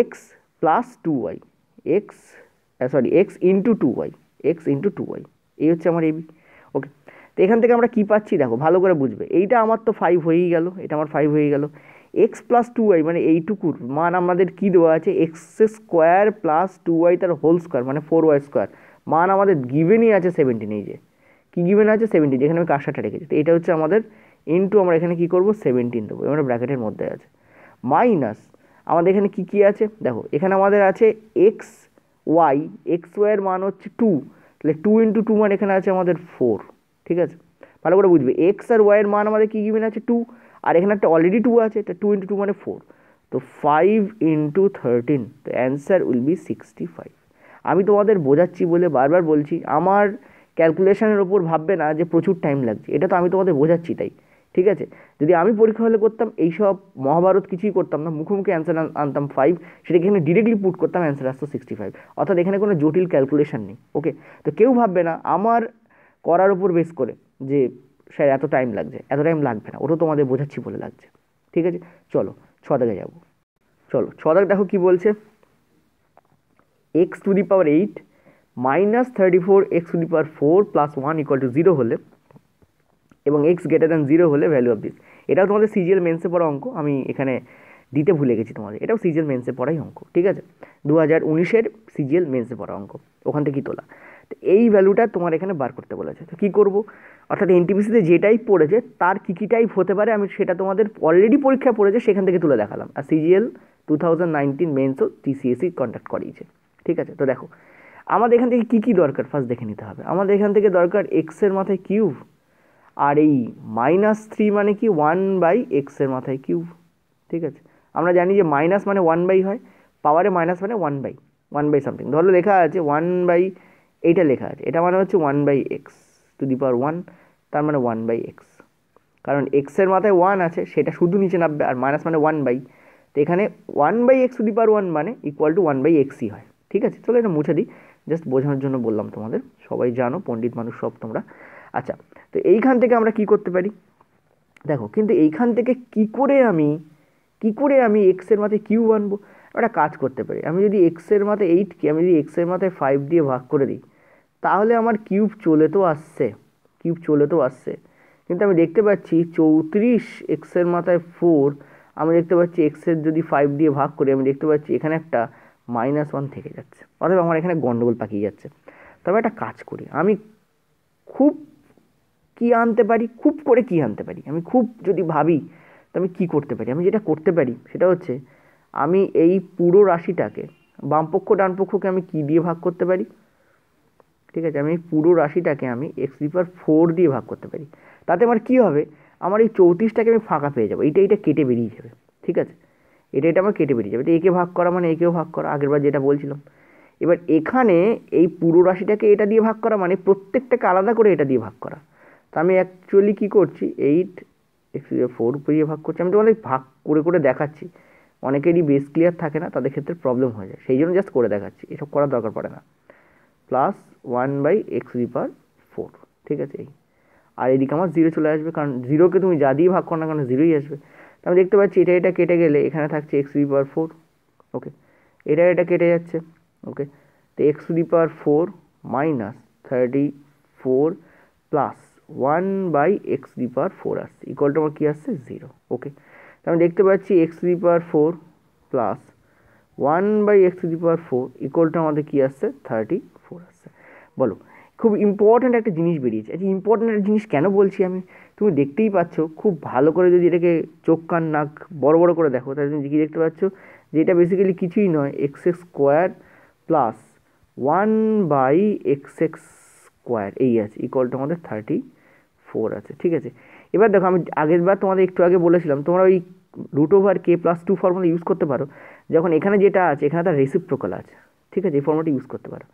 x plus two y x sorry x into two y x into two y এই হচ্ছে আমার এবি ওকে তো এখান থেকে আমরা কী পাচ্ছি দেখো ভালো করে বুঝবে এইটা আমার তো ফাইভ হয়েই গেল এটা আমার ফাইভ হয়ে গেল এক্স প্লাস টু ওয়াই মানে এইটুকুর মান আমাদের কী দেওয়া আছে x square plus two y তার হোল স্কোয়ার মানে ফোর ওয়াই স্কোয়ার মান আমাদের গিভেনই আছে সেভেন্টিন এই যে কী গিভেন আছে সেভেন্টিন এখানে আমি কাশাটা রেখেছি তো এটা হচ্ছে আমাদের ইনটু আমরা এখানে কী করবো সেভেন্টিন দেবো আমরা ব্র্যাকেটের মধ্যে আছে মাইনাস আমাদের এখানে কি কি আছে দেখো এখানে আমাদের আছে এক্স ওয়াই এক্স ওয়াইয়ের মান হচ্ছে টু তাহলে টু ইন্টু টু মান এখানে আছে আমাদের ফোর ঠিক আছে ভালো করে বুঝবে এক্স আর ওয়াইয়ের মান আমাদের কী গিভেন মানে আছে টু আর এখানে একটা অলরেডি টু আছে তা টু ইন্টু টু মানে ফোর তো ফাইভ ইন্টু থার্টিন তো answer will be sixty five আমি তোমাদের বোঝাচ্ছি বলে বারবার বলছি আমার ক্যালকুলেশনের ওপর ভাববে না যে প্রচুর টাইম লাগছে এটা তো আমি তোমাদের বোঝাচ্ছি তাই ঠিক আছে যদি আমি পরীক্ষা হলে করতাম এই সব মহাভারত কিছুই করতাম না মুখোমুখি অ্যান্সার আনতাম ফাইভ সেটাকে এখানে ডিরেক্টলি পুট করতাম অ্যান্সার আসতো সিক্সটি ফাইভ অর্থাৎ এখানে কোনো জটিল ক্যালকুলেশন নেই ওকে তো কেউ ভাববে না আমার করার উপর বেস করে যে স্যার এত টাইম লাগছে এত টাইম লাগবে না ওটা তোমাদের বোঝাচ্ছি বলে লাগছে ঠিক আছে চলো ছ যাব যাবো চলো ছ দেখো কি বলছে x to the power eight minus thirty four x to the power four plus one equal to zero হলে এবং এক্স গ্রেটার দ্যান জিরো হলে ভ্যালু অফ দিস এটাও তোমাদের সিজিএল মেন্সে পড়া অঙ্ক আমি এখানে দিতে ভুলে গেছি তোমাদের এটাও সিজিএল মেন্সে পড়াই অঙ্ক ঠিক আছে দু হাজার উনিশের সিজিএল মেন্সে পড়া অঙ্ক ওখান থেকে তোলা তো এই ভ্যালুটা তোমার এখানে বার করতে বলেছে তো কী করবো অর্থাৎ এনটিপিসিতে যে টাইপ পড়েছে তার কী কী টাইপ হতে পারে আমি সেটা তোমাদের অলরেডি পরীক্ষা পড়েছে সেখান থেকে তুলে দেখালাম আর সিজিএল টু থাউজেন্ড নাইনটিন মেন্সও টিসিএসি কন্ট্যাক্ট করিয়েছে ঠিক আছে তো দেখো আমাদের এখান থেকে কী কী দরকার ফার্স্ট দেখে নিতে হবে আমাদের এখান থেকে দরকার এক্সের মাথায় কিউব আর এই মাইনাস থ্রি মানে কি ওয়ান বাই এক্সের মাথায় কিউব ঠিক আছে আমরা জানি যে মাইনাস মানে ওয়ান বাই হয় পাওয়ারে মাইনাস মানে one by one by something ধরো লেখা আছে ওয়ান বাই এইটা লেখা আছে এটা মানে হচ্ছে one by x to the power one তার মানে ওয়ান বাই এক্স কারণ এক্সের মাথায় ওয়ান আছে সেটা শুধু নিচে নামবে আর মাইনাস মানে ওয়ান বাই তো এখানে one by x to the power one মানে ইকুয়াল টু ওয়ান বাই এক্সই হয় ঠিক আছে চলো এটা মুছে দিই জাস্ট বোঝানোর জন্য বললাম তোমাদের সবাই জানো পণ্ডিত মানুষ সব তোমরা আচ্ছা তো এইখান থেকে আমরা কি করতে পারি দেখো কিন্তু এইখান থেকে কি করে আমি কি করে আমি এক্সের মাথায় কিউ আনবো একটা কাজ করতে পারি আমি যদি এক্সের মাথায় এইটকে আমি যদি এক্সের মাথায় ফাইভ দিয়ে ভাগ করে দিই তাহলে আমার কিউব চলে তো আসছে কিউব চলে তো আসছে কিন্তু আমি দেখতে পাচ্ছি চৌত্রিশ এক্সের মাথায় ফোর আমি দেখতে পাচ্ছি এক্সের যদি ফাইভ দিয়ে ভাগ করি আমি দেখতে পাচ্ছি এখানে একটা মাইনাস ওয়ান থেকে যাচ্ছে অথবা আমার এখানে গণ্ডগোল পাকিয়ে যাচ্ছে তবে একটা কাজ করি আমি খুব কী আনতে পারি খুব করে কী আনতে পারি আমি খুব যদি ভাবি তো আমি কী করতে পারি আমি যেটা করতে পারি সেটা হচ্ছে আমি এই পুরো রাশিটাকে বামপক্ষ ডানপক্ষকে আমি কী দিয়ে ভাগ করতে পারি ঠিক আছে আমি এই পুরো রাশিটাকে আমি এক্স রিপার ফোর দিয়ে ভাগ করতে পারি তাতে আমার কী হবে আমার এই চৌত্রিশটাকে আমি ফাঁকা পেয়ে যাবো এইটা এটা কেটে বেরিয়ে যাবে ঠিক আছে এটা এটা আমার কেটে বেরিয়ে যাবে এটা একে ভাগ করা মানে একেও ভাগ করা আগেরবার যেটা বলছিলাম এবার এখানে এই পুরো রাশিটাকে এটা দিয়ে ভাগ করা মানে প্রত্যেকটাকে আলাদা করে এটা দিয়ে ভাগ করা তো আমি অ্যাকচুয়ালি কী করছি এইট এক্স ফোর দিয়ে ভাগ করছি আমি তোমাদের ভাগ করে করে দেখাচ্ছি অনেকেরই বেস ক্লিয়ার থাকে না তাদের ক্ষেত্রে প্রবলেম হয়ে যায় সেই জন্য জাস্ট করে দেখাচ্ছি এসব করার দরকার পড়ে না plus one by x the power four ঠিক আছে এই আর এদিকে আমার জিরো চলে আসবে কারণ জিরোকে তুমি যা দিয়ে ভাগ করো না কারণ জিরোই আসবে তো আমি দেখতে পাচ্ছি এটা এটা কেটে গেলে এখানে থাকছে x the power four okay এটা এটা কেটে যাচ্ছে ওকে তো x to the power four minus thirty four plus one by x the power four আসছে ইকুয়াল টু আমার কী আসছে জিরো ওকে তা আমি দেখতে পাচ্ছি x the power four plus one by x the power four equal to আমাদের কী আসছে থার্টি ফোর আসছে বলো খুব ইম্পর্ট্যান্ট একটা জিনিস বেরিয়েছে আচ্ছা ইম্পর্ট্যান্ট একটা জিনিস কেন বলছি আমি তুমি দেখতেই পাচ্ছ খুব ভালো করে যদি এটাকে চোখ কান নাক বড় বড় করে দেখো তাহলে তুমি কী দেখতে পাচ্ছ যে এটা বেসিক্যালি কিছুই নয় x x square plus one by x x square এই আছে ইকুয়াল টু আমাদের থার্টি ফোর আছে ঠিক আছে এবার দেখো আমি আগের বার তোমাদের একটু আগে বলেছিলাম তোমরা ওই root over k plus two formula use করতে পারো যখন এখানে যেটা আছে এখানে তার প্রকল আছে ঠিক আছে এই ফর্মুলাটা ইউজ করতে পারো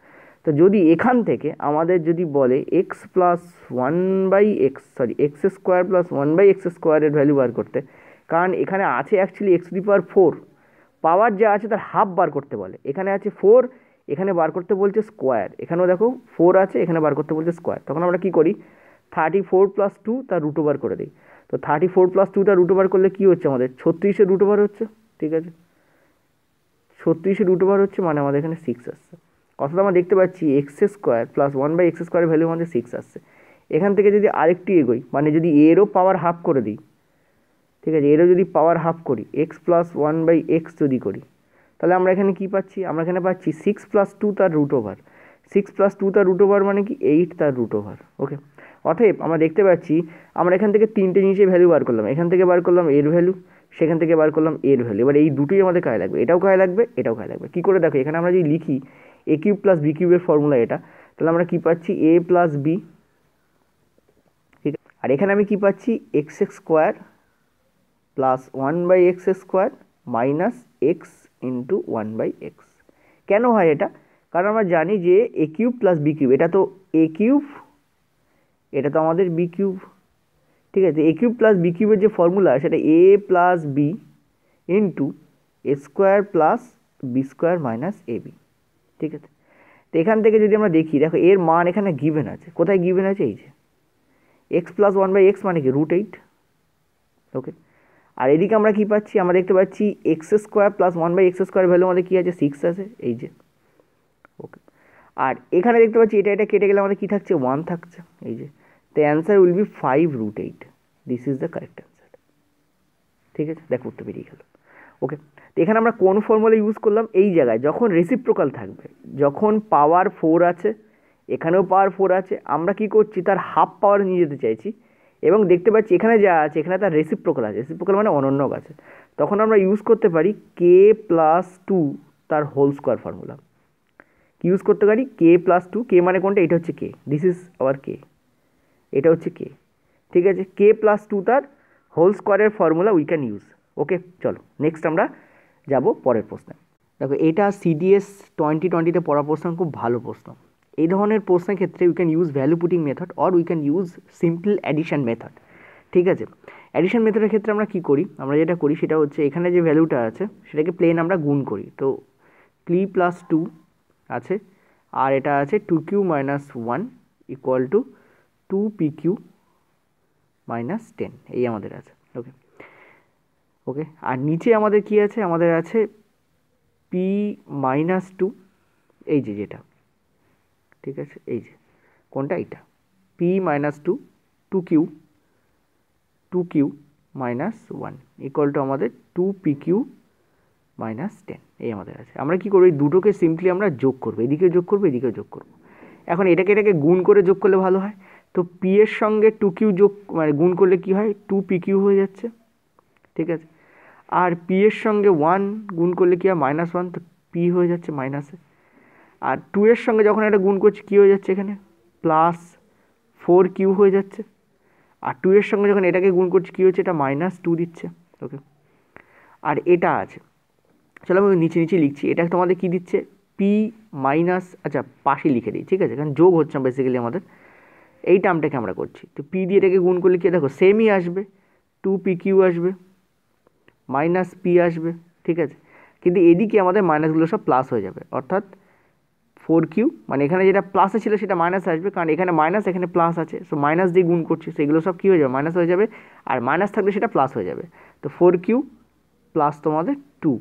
তো যদি এখান থেকে আমাদের যদি বলে x plus one by x sorry x square plus one by x স্কোয়ারের ভ্যালু বার করতে কারণ এখানে আছে actually x the power four power যা আছে তার হাফ বার করতে বলে এখানে আছে ফোর এখানে বার করতে বলছে স্কোয়ার এখানেও দেখো ফোর আছে এখানে বার করতে বলছে স্কোয়ার তখন আমরা কি করি থার্টি ফোর প্লাস টু তার রুট ওভার করে দিই তো থার্টি ফোর প্লাস টুটা রুট ওভার করলে কী হচ্ছে আমাদের ছত্রিশে রুট ওভার হচ্ছে ঠিক আছে ছত্রিশে রুট ওভার হচ্ছে মানে আমাদের এখানে সিক্স আসছে অর্থাৎ আমরা দেখতে পাচ্ছি x square plus one by x square value আমাদের সিক্স আসছে এখান থেকে যদি আরেকটি এগোই মানে যদি এরও পাওয়ার হাফ করে দিই ঠিক আছে এরও যদি পাওয়ার হাফ করি x plus one by x যদি করি তাহলে আমরা এখানে কী পাচ্ছি আমরা এখানে পাচ্ছি সিক্স প্লাস টু তার root over six plus two তার রুট ওভার মানে কি এইট তার রুট ওভার ওকে অতএব আমরা দেখতে পাচ্ছি আমরা এখান থেকে তিনটে জিনিসের ভ্যালু বার করলাম এখান থেকে বার করলাম এর ভ্যালু সেখান থেকে বার করলাম এর ভ্যালু এবার এই দুটোই আমাদের কাজে লাগবে এটাও কাজে লাগবে এটাও কাজে লাগবে কী করে দেখো এখানে আমরা যদি লিখি এ কিউব প্লাস বি কিউবের ফর্মুলা এটা তাহলে আমরা কী পাচ্ছি এ প্লাস বি ঠিক আর এখানে আমি কী পাচ্ছি x x square plus one by x square minus x into one by x কেন হয় এটা কারণ আমরা জানি যে a cube plus b cube এটা তো এ কিউব এটা তো আমাদের বি কিউব ঠিক আছে এ কিউব প্লাস বি কিউবের যে ফর্মুলা সেটা a plus b into a square plus B square minus a B ঠিক আছে তো এখান থেকে যদি আমরা দেখি দেখো এর মান এখানে গিভেন আছে কোথায় গিভেন আছে এই যে x plus one by x মানে কি রুট এইট ওকে আর এদিকে আমরা কী পাচ্ছি আমরা দেখতে পাচ্ছি x square plus one by x square value আমাদের কী আছে সিক্স আছে এই যে ওকে আর এখানে দেখতে পাচ্ছি এটা এটা কেটে গেলে আমাদের কী থাকছে ওয়ান থাকছে এই যে the answer will be 5 root 8 this is the correct answer ঠিক আছে দেখো উত্তর বেরিয়ে গেল ওকে তো এখানে আমরা কোন ফর্মুলা ইউজ করলাম এই জায়গায় যখন রেসিপ্রোকাল থাকবে যখন পাওয়ার ফোর আছে এখানেও পাওয়ার ফোর আছে আমরা কি করছি তার হাফ পাওয়ার নিয়ে যেতে চাইছি এবং দেখতে পাচ্ছি এখানে যা আছে এখানে তার রেসিপ্রোকাল আছে রেসিপ্রোকাল মানে অনন্যক আছে তখন আমরা ইউজ করতে পারি কে প্লাস টু তার হোল স্কোয়ার ফর্মুলা কি ইউজ করতে পারি কে প্লাস টু কে মানে কোনটা এটা হচ্ছে k this is our k এটা হচ্ছে কে ঠিক আছে কে প্লাস টু তার হোল স্কোয়ারের formula we can use okay চলো নেক্সট আমরা যাব পরের প্রশ্নে দেখো এটা সিডিএস টোয়েন্টি টোয়েন্টিতে পড়া প্রশ্ন খুব ভালো প্রশ্ন এই ধরনের প্রশ্নের ক্ষেত্রে we can use value putting method or we can use simple addition method ঠিক আছে অ্যাডিশন মেথডের ক্ষেত্রে আমরা কী করি আমরা যেটা করি সেটা হচ্ছে এখানে যে ভ্যালুটা আছে সেটাকে প্লেন আমরা গুণ করি তো থ্রি প্লাস টু আছে আর এটা আছে two Q minus one equal to two P q minus ten এই আমাদের আছে ওকে ওকে আর নিচে আমাদের কি আছে আমাদের আছে পি মাইনাস টু এই যে যেটা ঠিক আছে এই যে কোনটা এইটা p minus two two Q two Q minus one equal to আমাদের two P q minus ten এই আমাদের আছে আমরা কি করবো এই দুটোকে সিম্পলি আমরা যোগ করবো এদিকে যোগ করবো এদিকে যোগ করবো এখন এটাকে এটাকে গুণ করে যোগ করলে ভালো হয় তো পি এর সঙ্গে টু কিউ যোগ মানে গুণ করলে কি হয় টু পি কিউ হয়ে যাচ্ছে ঠিক আছে আর পি এর সঙ্গে ওয়ান গুণ করলে কি হয় মাইনাস ওয়ান তো পি হয়ে যাচ্ছে মাইনাসে আর টু এর সঙ্গে যখন এটা গুণ করছি কী হয়ে যাচ্ছে এখানে প্লাস ফোর কিউ হয়ে যাচ্ছে আর টু এর সঙ্গে যখন এটাকে গুণ করছি কী হচ্ছে এটা মাইনাস টু দিচ্ছে ওকে আর এটা আছে চলো আমি নিচে নিচে লিখছি এটা তোমাদের কী দিচ্ছে পি মাইনাস আচ্ছা পাশে লিখে দিই ঠিক আছে কারণ যোগ হচ্ছে বেসিক্যালি আমাদের এই টার্মটাকে আমরা করছি তো পি দিয়ে এটাকে গুণ করলে কি দেখো সেমই আসবে টু পি কিউ আসবে মাইনাস পি আসবে ঠিক আছে কিন্তু এদিকে আমাদের মাইনাসগুলো সব প্লাস হয়ে যাবে অর্থাৎ ফোর কিউ মানে এখানে যেটা প্লাসে ছিল সেটা মাইনাস আসবে কারণ এখানে মাইনাস এখানে প্লাস আছে সো মাইনাস দিয়ে গুণ করছি সেগুলো সব কী হয়ে যাবে মাইনাস হয়ে যাবে আর মাইনাস থাকলে সেটা প্লাস হয়ে যাবে তো ফোর কিউ প্লাস তোমাদের টু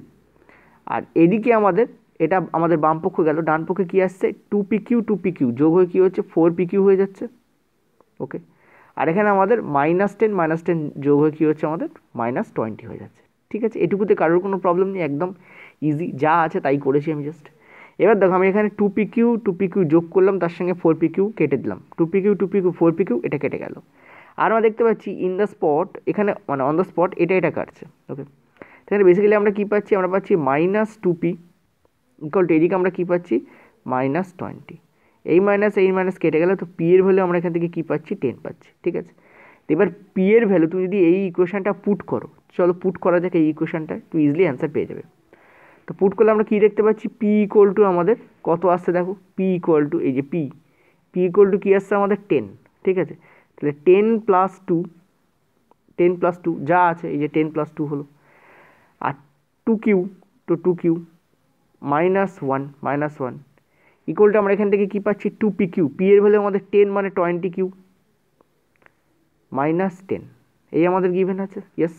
আর এদিকে আমাদের এটা আমাদের বাম পক্ষ গেল ডান পক্ষে কী আসছে two P q two P q যোগ হয়ে কী হচ্ছে ফোর পি কিউ হয়ে যাচ্ছে ওকে আর এখানে আমাদের মাইনাস টেন মাইনাস টেন যোগ হয়ে কী হচ্ছে আমাদের মাইনাস টোয়েন্টি হয়ে যাচ্ছে ঠিক আছে এটুকুতে কারোর কোনো প্রবলেম নেই একদম ইজি যা আছে তাই করেছি আমি জাস্ট এবার দেখো আমি এখানে two P q two P q যোগ করলাম তার সঙ্গে ফোর পি কিউ কেটে দিলাম two P q two P q four p q এটা কেটে গেল আর আমরা দেখতে পাচ্ছি ইন দ্য স্পট এখানে মানে অন দ্য স্পট এটা এটা কাটছে ওকে সেখানে বেসিক্যালি আমরা কী পাচ্ছি আমরা পাচ্ছি minus two p equal to এদিকে আমরা কী পাচ্ছি মাইনাস টোয়েন্টি এই মাইনাস এই মাইনাস কেটে গেলে তো পি এর ভ্যালু আমরা এখান থেকে কী পাচ্ছি টেন পাচ্ছি ঠিক আছে তো এবার পি এর ভ্যালু তুমি যদি এই ইকুয়েশানটা পুট করো চলো পুট করা যাক এই ইকুয়েশানটা একটু ইজিলি অ্যান্সার পেয়ে যাবে তো পুট করলে আমরা কী দেখতে পাচ্ছি পি ইকুয়াল টু আমাদের কত আসছে দেখো পি ইকুয়াল টু এই যে পি পি ইকুয়াল টু কী আসছে আমাদের টেন ঠিক আছে তাহলে ten plus two ten plus two যা আছে এই যে টেন প্লাস টু হলো আর two Q two two Q minus one minus one equal to আমরা এখান থেকে কী পাচ্ছি টু পি কিউ পি এর ভ্যালু আমাদের টেন মানে টোয়েন্টি কিউ মাইনাস টেন এই আমাদের গিভেন আছে ইয়েস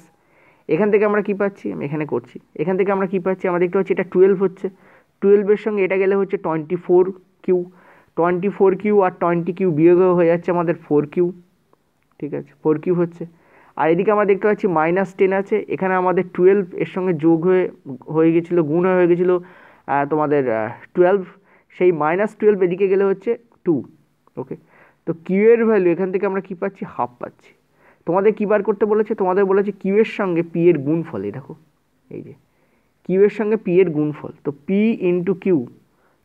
এখান থেকে আমরা কী পাচ্ছি আমি এখানে করছি এখান থেকে আমরা কী পাচ্ছি আমরা দেখতে পাচ্ছি এটা টুয়েলভ হচ্ছে টুয়েলভের সঙ্গে এটা গেলে হচ্ছে twenty four Q twenty four Q আর টোয়েন্টি কিউ বিয়োগ হয়ে যাচ্ছে আমাদের ফোর কিউ ঠিক আছে ফোর কিউ হচ্ছে আর এদিকে আমরা দেখতে পাচ্ছি মাইনাস টেন আছে এখানে আমাদের টুয়েলভ এর সঙ্গে যোগ হয়ে হয়ে গেছিলো গুণ হয়ে গেছিলো তোমাদের টুয়েলভ সেই মাইনাস টুয়েলভ এদিকে গেলে হচ্ছে টু ওকে তো কিউ এর ভ্যালু এখান থেকে আমরা কী পাচ্ছি হাফ পাচ্ছি তোমাদের কী বার করতে বলেছে তোমাদের বলেছে কিউ এর সঙ্গে পি এর গুণ ফল এই দেখো এই যে কিউ এর সঙ্গে পি এর গুণ ফল তো পি ইন্টু কিউ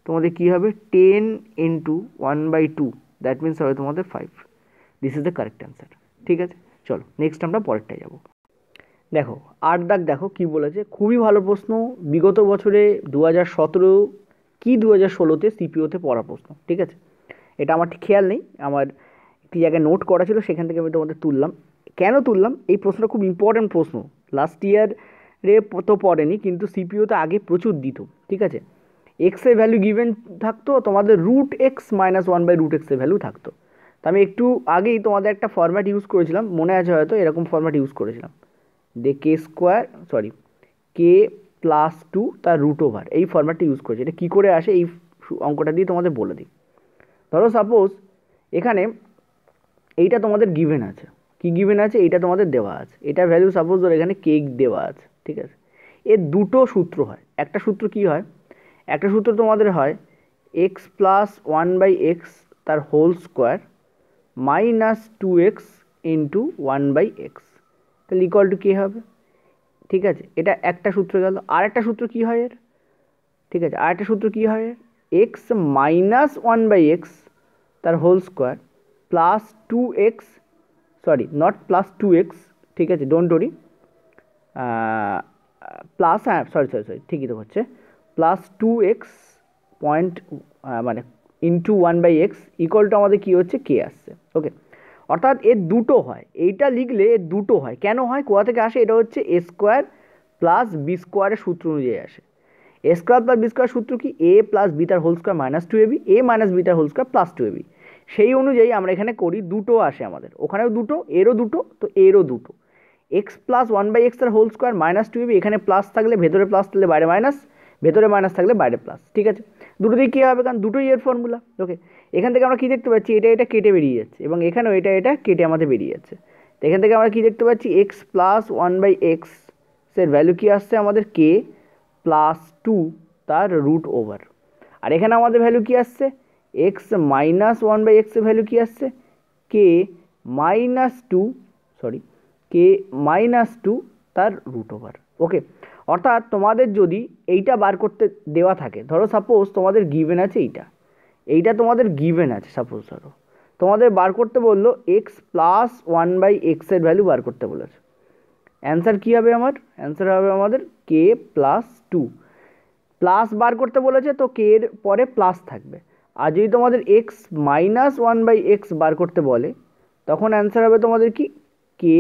তোমাদের কী হবে ten into one by two that means হবে তোমাদের five this is the correct answer ঠিক আছে চলো নেক্সট আমরা পরেরটায় যাব দেখো আট দাগ দেখো কি বলেছে খুবই ভালো প্রশ্ন বিগত বছরে দু হাজার সতেরো কি দু হাজার ষোলোতে সিপিওতে পড়া প্রশ্ন ঠিক আছে এটা আমার ঠিক খেয়াল নেই আমার একটি জায়গায় নোট করা ছিল সেখান থেকে আমি তোমাদের তুললাম কেন তুললাম এই প্রশ্নটা খুব ইম্পর্ট্যান্ট প্রশ্ন লাস্ট ইয়ারে তো পড়েনি কিন্তু সিপিওতে আগে প্রচুর দিত ঠিক আছে এক্সের ভ্যালু গিভেন থাকতো তোমাদের root X minus one by root এক্সের ভ্যালু থাকতো তো আমি একটু আগেই তোমাদের একটা ফর্ম্যাট ইউজ করেছিলাম মনে আছে হয়তো এরকম ফর্ম্যাট ইউজ করেছিলাম দে K square sorry K plus two তার রুট ওভার এই ফর্ম্যাটটি ইউজ করেছে এটা কী করে আসে এই অঙ্কটা দিয়ে তোমাদের বলে দিই ধরো সাপোজ এখানে এইটা তোমাদের গিভেন আছে কি গিভেন আছে এইটা তোমাদের দেওয়া আছে এটা ভ্যালু সাপোজ ধরো এখানে কেক দেওয়া আছে ঠিক আছে এর দুটো সূত্র হয় একটা সূত্র কি হয় একটা সূত্র তোমাদের হয় X plus one by X তার whole square minus two X into one by X তাহলে ইকুয়াল টু কী হবে ঠিক আছে এটা একটা সূত্র গেল আর একটা সূত্র কী হয় এর ঠিক আছে আর একটা সূত্র কী হয় এর X minus one by X তার whole square plus two X sorry not plus two x ঠিক আছে ডোন্ট ওরি প্লাস হ্যাঁ সরি সরি সরি ঠিকই তো হচ্ছে প্লাস টু এক্স পয়েন্ট মানে into one by X equal to আমাদের কী হচ্ছে কে আসছে ওকে অর্থাৎ এর দুটো হয় এইটা লিখলে এর দুটো হয় কেন হয় কোথা থেকে আসে এটা হচ্ছে এ স্কোয়ার প্লাস বি স্কোয়ারের সূত্র অনুযায়ী আসে A square plus B square সূত্র কি A plus B whole square minus two AB A minus বিটার whole square plus two AB সেই অনুযায়ী আমরা এখানে করি দুটো আসে আমাদের ওখানেও দুটো এরও দুটো তো এরও দুটো X plus one by X whole square minus two AB এখানে প্লাস থাকলে ভেতরে প্লাস থাকলে বাইরে মাইনাস ভেতরে মাইনাস থাকলে বাইরে প্লাস ঠিক আছে দুটোতেই কী হবে কারণ দুটোই এর ফর্মুলা ওকে এখান থেকে আমরা কী দেখতে পাচ্ছি এটা এটা কেটে বেরিয়ে যাচ্ছে এবং এখানেও এটা এটা কেটে আমাদের বেরিয়ে যাচ্ছে তো এখান থেকে আমরা কী দেখতে পাচ্ছি X plus one by X এর ভ্যালু কী আসছে আমাদের কে প্লাস টু তার রুট ওভার আর এখানে আমাদের ভ্যালু কী আসছে এক্স মাইনাস ওয়ান বাই এক্সের ভ্যালু কী আসছে K minus two sorry K minus two তার রুট ওভার ওকে অর্থাৎ তোমাদের যদি এইটা বার করতে দেওয়া থাকে ধরো সাপোজ তোমাদের গিভেন আছে এইটা এইটা তোমাদের গিভেন আছে সাপোজ ধরো তোমাদের বার করতে বললো এক্স প্লাস ওয়ান বাই এক্সের ভ্যালু বার করতে বলেছে অ্যান্সার কী হবে আমার অ্যান্সার হবে আমাদের কে প্লাস টু প্লাস বার করতে বলেছে তো কে এর পরে প্লাস থাকবে আর যদি তোমাদের X minus one by X বার করতে বলে তখন অ্যান্সার হবে তোমাদের কি কে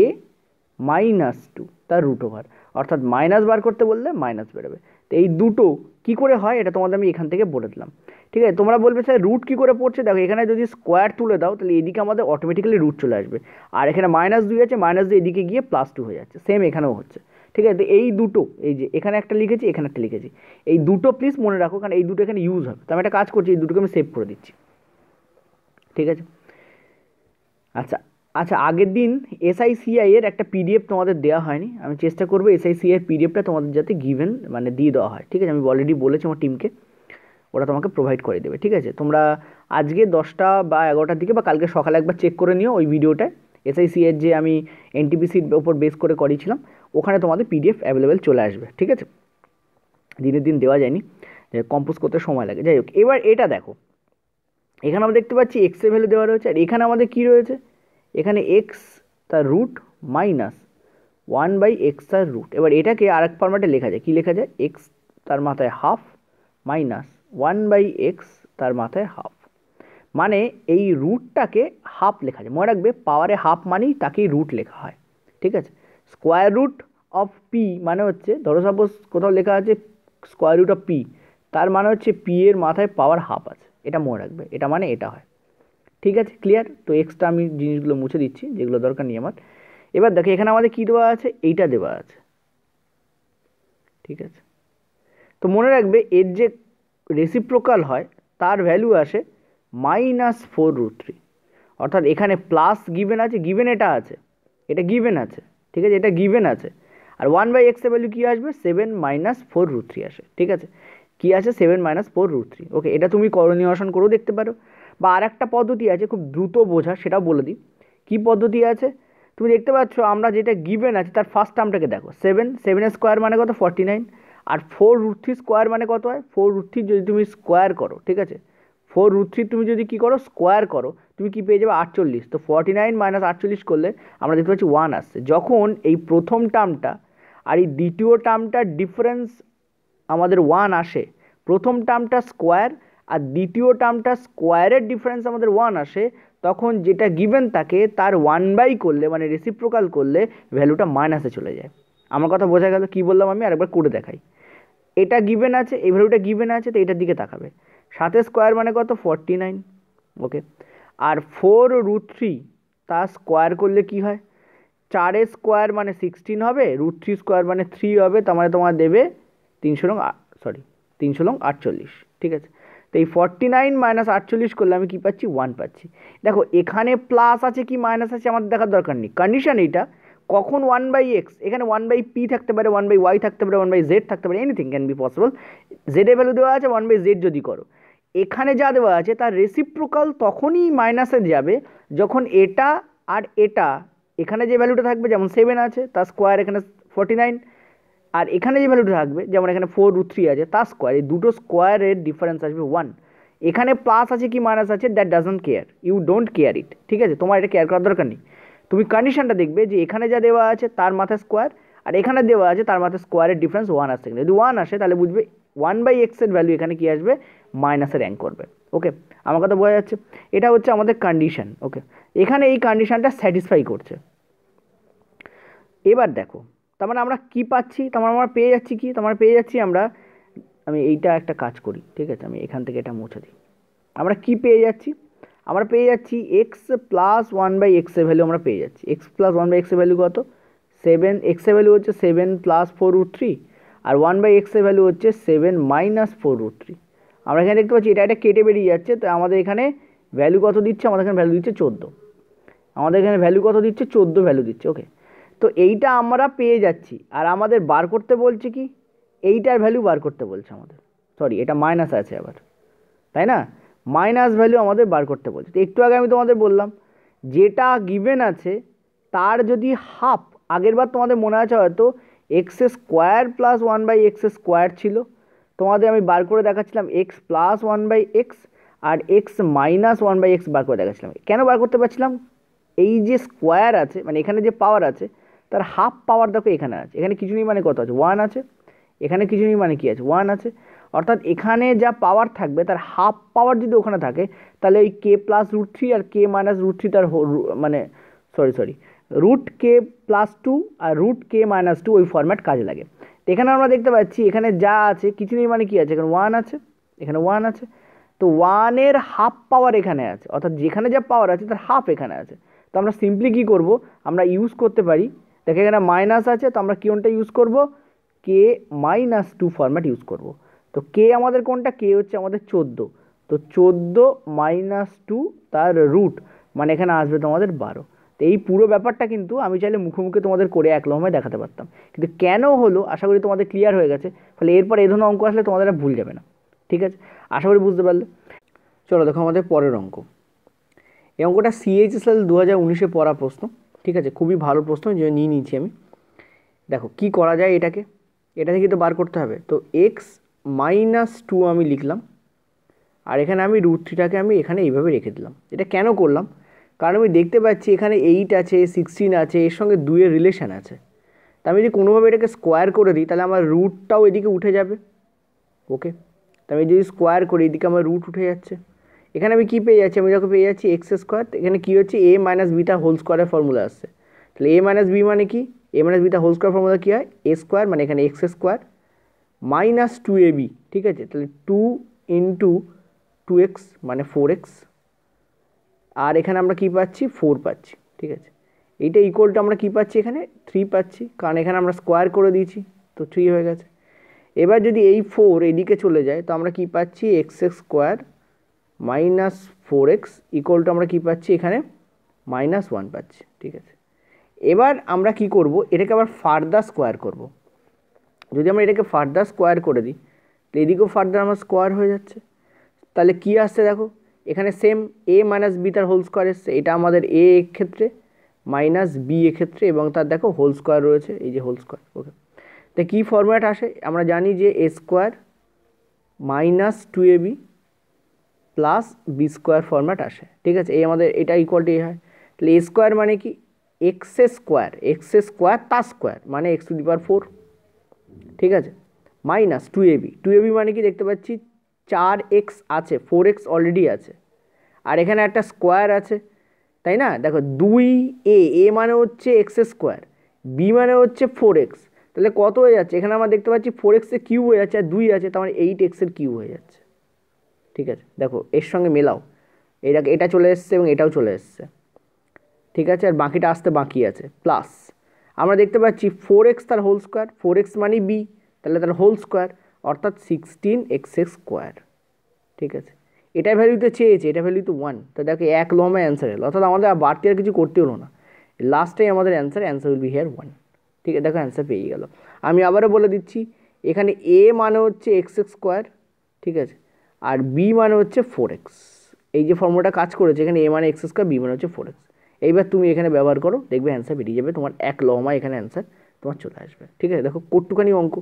মাইনাস টু তার রুট ওভার অর্থাৎ মাইনাস বার করতে বললে মাইনাস বেরোবে তো এই দুটো কি করে হয় এটা তোমাদের আমি এখান থেকে বলে দিলাম ঠিক আছে তোমরা বলবে স্যার রুট কী করে পড়ছে দেখো এখানে যদি স্কোয়ার তুলে দাও তাহলে এদিকে আমাদের অটোমেটিক্যালি রুট চলে আসবে আর এখানে মাইনাস দুই আছে মাইনাস দুই এদিকে গিয়ে প্লাস টু হয়ে যাচ্ছে সেম এখানেও হচ্ছে ঠিক আছে তো এই দুটো এই যে এখানে একটা লিখেছি এখানে একটা লিখেছি এই দুটো প্লিজ মনে রাখো কারণ এই দুটো এখানে ইউজ হবে তো আমি একটা কাজ করছি এই দুটোকে আমি সেভ করে দিচ্ছি ঠিক আছে আচ্ছা আচ্ছা আগের দিন এসআইসিআই এর একটা পিডিএফ তোমাদের দেওয়া হয়নি আমি চেষ্টা করবো এসআইসিআই এর পিডিএফটা তোমাদের যাতে গিভেন মানে দিয়ে দেওয়া হয় ঠিক আছে আমি অলরেডি বলেছি আমার টিমকে ওরা তোমাকে প্রোভাইড করে দেবে ঠিক আছে তোমরা আজকে দশটা বা এগারোটার দিকে বা কালকে সকালে একবার চেক করে নিও ওই ভিডিওটায় এসআইসি এর যে আমি এনটিপিসির ওপর বেস করে করিয়েছিলাম ওখানে তোমাদের পিডিএফ অ্যাভেলেবেল চলে আসবে ঠিক আছে দিনের দিন দেওয়া যায়নি কম্পোজ করতে সময় লাগে যাই হোক এবার এটা দেখো এখানে আমরা দেখতে পাচ্ছি এক্স ভ্যালু দেওয়া রয়েছে আর এখানে আমাদের কী রয়েছে এখানে এক্স তার root minus one by X তার রুট এবার এটাকে আরেক এক ফর্ম্যাটে লেখা যায় কী লেখা যায় এক্স তার মাথায় half minus one by X তার মাথায় হাফ মানে এই রুটটাকে হাফ লেখা যায় মনে রাখবে পাওয়ারে হাফ মানেই তাকেই রুট লেখা হয় ঠিক আছে স্কোয়ার রুট অফ পি মানে হচ্ছে ধরো সাপোজ কোথাও লেখা আছে স্কোয়ার রুট অফ পি তার মানে হচ্ছে পি এর মাথায় পাওয়ার হাফ আছে এটা মনে রাখবে এটা মানে এটা হয় ঠিক আছে ক্লিয়ার তো এক্সট্রা আমি জিনিসগুলো মুছে দিচ্ছি যেগুলো দরকার নেই আমার এবার দেখো এখানে আমাদের কী দেওয়া আছে এইটা দেওয়া আছে ঠিক আছে তো মনে রাখবে এর যে রেসিপ্রোকাল হয় তার ভ্যালু আসে মাইনাস ফোর রুট থ্রি অর্থাৎ এখানে প্লাস গিভেন আছে গিভেন এটা আছে এটা গিভেন আছে ঠিক আছে এটা গিভেন আছে আর ওয়ান বাই এক্সের ভ্যালু কী আসবে seven minus four root three আসে ঠিক আছে কী আছে seven minus four root three okay এটা তুমি করণীয় আসন করেও দেখতে পারো বা আর একটা পদ্ধতি আছে খুব দ্রুত বোঝা সেটাও বলে দিই কী পদ্ধতি আছে তুমি দেখতে পাচ্ছ আমরা যেটা গিভেন আছে তার ফার্স্ট টার্মটাকে দেখো সেভেন সেভেনের স্কোয়ার মানে কত ফর্টি নাইন আর ফোর রুট থ্রি স্কোয়ার মানে কত হয় ফোর রুট থ্রি যদি তুমি স্কোয়ার করো ঠিক আছে ফোর রুট থ্রি তুমি যদি কী করো স্কোয়ার করো তুমি কী পেয়ে যাবে আটচল্লিশ তো ফর্টি নাইন মাইনাস আটচল্লিশ করলে আমরা দেখতে পাচ্ছি ওয়ান আসছে যখন এই প্রথম টার্মটা আর এই দ্বিতীয় টার্মটার ডিফারেন্স আমাদের ওয়ান আসে প্রথম টার্মটা স্কোয়ার আর দ্বিতীয় টার্মটা স্কোয়ারের ডিফারেন্স আমাদের ওয়ান আসে তখন যেটা গিভেন থাকে তার ওয়ান বাই করলে মানে রেসিপ্রোকাল করলে ভ্যালুটা মাইনাসে চলে যায় আমার কথা বোঝা গেল কী বললাম আমি আরেকবার করে দেখাই এটা গিভেন আছে এই ভ্যালুটা গিভেন আছে তো এটার দিকে তাকাবে সাথে স্কোয়ার মানে কত ফর্টি নাইন ওকে আর ফোর রুট থ্রি তা স্কোয়ার করলে কি হয় চারে স্কোয়ার মানে সিক্সটিন হবে রুট থ্রি স্কোয়ার মানে থ্রি হবে তার মানে তোমার দেবে তিনশো রং সরি তিনশো রং আটচল্লিশ ঠিক আছে তো এই ফর্টি নাইন মাইনাস আটচল্লিশ করলে আমি কী পাচ্ছি ওয়ান পাচ্ছি দেখো এখানে প্লাস আছে কি মাইনাস আছে আমার দেখার দরকার নেই কন্ডিশান এইটা কখন ওয়ান বাই এক্স এখানে ওয়ান বাই পি থাকতে পারে ওয়ান বাই ওয়াই থাকতে পারে ওয়ান বাই জেড থাকতে পারে এনিথিং ক্যান বি পসিবল জেডে ভ্যালু দেওয়া আছে ওয়ান বাই জেড যদি করো এখানে যা দেওয়া আছে তার রেসিপ্রোকাল তখনই মাইনাসে যাবে যখন এটা আর এটা এখানে যে ভ্যালুটা থাকবে যেমন সেভেন আছে তার স্কোয়ার এখানে ফর্টি নাইন আর এখানে যে ভ্যালুটা থাকবে যেমন এখানে ফোর রুট থ্রি আছে তার স্কোয়ার এই দুটো স্কোয়ারের ডিফারেন্স আসবে ওয়ান এখানে প্লাস আছে কি মাইনাস আছে that doesn't care you don't care it ঠিক আছে তোমার এটা কেয়ার করার দরকার নেই তুমি কন্ডিশনটা দেখবে যে এখানে যা দেওয়া আছে তার মাথায় স্কোয়ার আর এখানে দেওয়া আছে তার মাথায় স্কোয়ারের ডিফারেন্স ওয়ান আসছে যদি ওয়ান আসে তাহলে বুঝবে ওয়ান বাই এক্সের ভ্যালু এখানে কী আসবে মাইনাসে র্যাঙ্ক করবে ওকে আমার কথা বোঝা যাচ্ছে এটা হচ্ছে আমাদের কন্ডিশন ওকে এখানে এই কন্ডিশনটা স্যাটিসফাই করছে এবার দেখো তার মানে আমরা কি পাচ্ছি তার মানে আমরা পেয়ে যাচ্ছি কি তার মানে পেয়ে যাচ্ছি আমরা আমি এইটা একটা কাজ করি ঠিক আছে আমি এখান থেকে এটা মুছে দিই আমরা কি পেয়ে যাচ্ছি আমরা পেয়ে যাচ্ছি X plus one by X value আমরা পেয়ে যাচ্ছি X plus one by X value কত সেভেন এক্স ভ্যালু হচ্ছে seven plus four root three আর ওয়ান বাই এক্স ভ্যালু হচ্ছে seven minus four root three আমরা এখানে দেখতে পাচ্ছি এটা এটা কেটে বেরিয়ে যাচ্ছে তো আমাদের এখানে ভ্যালু কত দিচ্ছে আমাদের এখানে ভ্যালু দিচ্ছে চোদ্দো আমাদের এখানে ভ্যালু কত দিচ্ছে চোদ্দো ভ্যালু দিচ্ছে ওকে তো এইটা আমরা পেয়ে যাচ্ছি আর আমাদের বার করতে বলছে কি এইটার ভ্যালু বার করতে বলছে আমাদের সরি এটা মাইনাস আছে আবার তাই না মাইনাস ভ্যালু আমাদের বার করতে বলছে তো একটু আগে আমি তোমাদের বললাম যেটা গিভেন আছে তার যদি হাফ আগের বার তোমাদের মনে আছে হয়তো X square plus one by x square ছিল তোমাদের আমি বার করে দেখাচ্ছিলাম X plus one by X আর X minus one by X বার করে দেখাচ্ছিলাম কেন বার করতে পারছিলাম এই যে স্কোয়ার আছে মানে এখানে যে পাওয়ার আছে তার হাফ পাওয়ার দেখো এখানে আছে এখানে কিছু নেই মানে কত আছে ওয়ান আছে এখানে কিছু নেই মানে কী আছে ওয়ান আছে অর্থাৎ এখানে যা পাওয়ার থাকবে তার হাফ পাওয়ার যদি ওখানে থাকে তাহলে ওই কে প্লাস রুট থ্রি আর কে মাইনাস রুট থ্রি তার মানে sorry sorry root K plus two আর রুট কে মাইনাস টু ওই ফরম্যাট কাজে লাগে তো এখানে আমরা দেখতে পাচ্ছি এখানে যা আছে কিছু নেই মানে কী আছে এখানে ওয়ান আছে এখানে ওয়ান আছে তো ওয়ানের হাফ পাওয়ার এখানে আছে অর্থাৎ যেখানে যা পাওয়ার আছে তার হাফ এখানে আছে তো আমরা সিম্পলি কী করবো আমরা ইউজ করতে পারি দেখে এখানে মাইনাস আছে তো আমরা কি কোনটা ইউজ করব K minus two format use করব তো কে আমাদের কোনটা কে হচ্ছে আমাদের চোদ্দো তো চোদ্দো মাইনাস টু তার রুট মানে এখানে আসবে তোমাদের বারো তো এই পুরো ব্যাপারটা কিন্তু আমি চাইলে মুখোমুখি তোমাদের করে এক লম্বায় দেখাতে পারতাম কিন্তু কেন হলো আশা করি তোমাদের ক্লিয়ার হয়ে গেছে ফলে এরপর এ ধরনের অঙ্ক আসলে তোমাদের ভুল যাবে না ঠিক আছে আশা করি বুঝতে পারলে চলো দেখো আমাদের পরের অঙ্ক এই অঙ্কটা সিএইচএসএল দু হাজার উনিশে পড়া প্রশ্ন ঠিক আছে খুবই ভালো প্রশ্ন যে নিয়ে নিয়েছি আমি দেখো কি করা যায় এটাকে এটা থেকে তো বার করতে হবে তো এক্স মাইনাস টু আমি লিখলাম আর এখানে আমি রুট থ্রিটাকে আমি এখানে এইভাবে রেখে দিলাম এটা কেন করলাম কারণ আমি দেখতে পাচ্ছি এখানে এইট আছে সিক্সটিন আছে এর সঙ্গে দুয়ের রিলেশান আছে তা আমি যদি কোনোভাবে এটাকে স্কোয়ার করে দিই তাহলে আমার রুটটাও এদিকে উঠে যাবে ওকে তা আমি যদি স্কোয়ার করি এদিকে আমার রুট উঠে যাচ্ছে এখানে আমি কী পেয়ে যাচ্ছি আমি যখন পেয়ে যাচ্ছি এক্স স্কোয়ার এখানে কী হচ্ছে এ মাইনাস বিটা হোল স্কোয়ারের ফর্মুলা আসছে তাহলে এ মাইনাস বি মানে কি এ মাইনাস বিটা হোল স্কোয়ার ফর্মুলা কী হয় এ স্কোয়ার মানে এখানে x square minus two A B ঠিক আছে তাহলে টু ইন্টু টু এক্স মানে ফোর এক্স আর এখানে আমরা কী পাচ্ছি ফোর পাচ্ছি ঠিক আছে এইটা ইকুয়াল টু আমরা কী পাচ্ছি এখানে থ্রি পাচ্ছি কারণ এখানে আমরা স্কোয়ার করে দিয়েছি তো থ্রি হয়ে গেছে এবার যদি এই ফোর এদিকে চলে যায় তো আমরা কী পাচ্ছি x x square minus four X equal to আমরা কী পাচ্ছি এখানে মাইনাস ওয়ান পাচ্ছি ঠিক আছে এবার আমরা কি করব এটাকে আবার ফার্দার স্কোয়ার করব। যদি আমরা এটাকে ফার্দার স্কোয়ার করে দিই তো এদিকেও ফার্দার আমার স্কোয়ার হয়ে যাচ্ছে তাহলে কি আসছে দেখো এখানে সেম এ মাইনাস বি তার হোল স্কোয়ার এসছে এটা আমাদের এ ক্ষেত্রে মাইনাস বি ক্ষেত্রে এবং তার দেখো হোল স্কোয়ার রয়েছে এই যে হোল স্কোয়ার ওকে তো কী ফর্ম্যাট আসে আমরা জানি যে এ স্কোয়ার মাইনাস টু এ B plus B square format আসে ঠিক আছে এই আমাদের এটা ইকুয়ালটি হয় তাহলে এ স্কোয়ার মানে কি X square X A square তা স্কোয়ার মানে X to the power four ঠিক আছে minus two AB two AB মানে কি দেখতে পাচ্ছি চার এক্স আছে ফোর এক্স অলরেডি আছে আর এখানে একটা স্কোয়ার আছে তাই না দেখো দুই এ এ মানে হচ্ছে এক্স স্কোয়ার বি মানে হচ্ছে ফোর এক্স তাহলে কত হয়ে যাচ্ছে এখানে আমরা দেখতে পাচ্ছি ফোর এক্সের কিউ হয়ে যাচ্ছে আর দুই আছে তার মানে এইট এক্সের কিউ হয়ে যাচ্ছে ঠিক আছে দেখো এর সঙ্গে মেলাও এটা এটা চলে এসছে এবং এটাও চলে এসছে ঠিক আছে আর বাকিটা আসতে বাকি আছে প্লাস আমরা দেখতে পাচ্ছি ফোর এক্স তার হোল স্কোয়ার ফোর এক্স মানে বি তাহলে তার হোল স্কোয়ার অর্থাৎ সিক্সটিন এক্স এক্স স্কোয়ার ঠিক আছে এটা ভ্যালুতে চেয়েছে এটা তো ওয়ান তো দেখো এক লম্বায় অ্যান্সার এলো অর্থাৎ আমাদের আর বাড়তি আর কিছু করতে হলো না লাস্টেই আমাদের answer answer will be here one ঠিক আছে দেখো অ্যান্সার পেয়ে গেল আমি আবারও বলে দিচ্ছি এখানে এ মানে হচ্ছে এক্স এক্স স্কোয়ার ঠিক আছে আর বি মানে হচ্ছে ফোর এক্স এই যে ফর্মুলাটা কাজ করেছে এখানে এ মানে এক্স স্কোয়ার বি মানে হচ্ছে ফোর এক্স এইবার তুমি এখানে ব্যবহার করো দেখবে অ্যান্সার বেরিয়ে যাবে তোমার এক লমা এখানে অ্যান্সার তোমার চলে আসবে ঠিক আছে দেখো কট্টুখানি অঙ্ক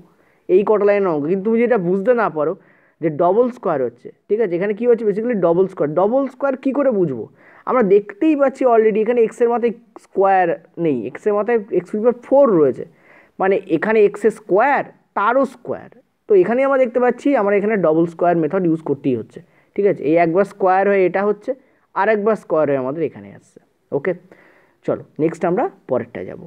এই কটা লাইনের অঙ্ক কিন্তু তুমি যেটা বুঝতে না পারো যে ডবল স্কোয়ার হচ্ছে ঠিক আছে এখানে কী হচ্ছে basically double square double square কী করে বুঝবো আমরা দেখতেই পাচ্ছি অলরেডি এখানে এক্সের মাথায় স্কোয়ার নেই এক্সের মাথায় এক্স ফোর রয়েছে মানে এখানে এক্সের স্কোয়ার তারও স্কোয়ার তো এখানে আমরা দেখতে পাচ্ছি আমরা এখানে ডবল স্কোয়ার মেথড ইউজ করতেই হচ্ছে ঠিক আছে এই একবার স্কোয়ার হয়ে এটা হচ্ছে আর একবার স্কোয়ার হয়ে আমাদের এখানে আসছে ওকে চলো নেক্সট আমরা পরেরটা যাব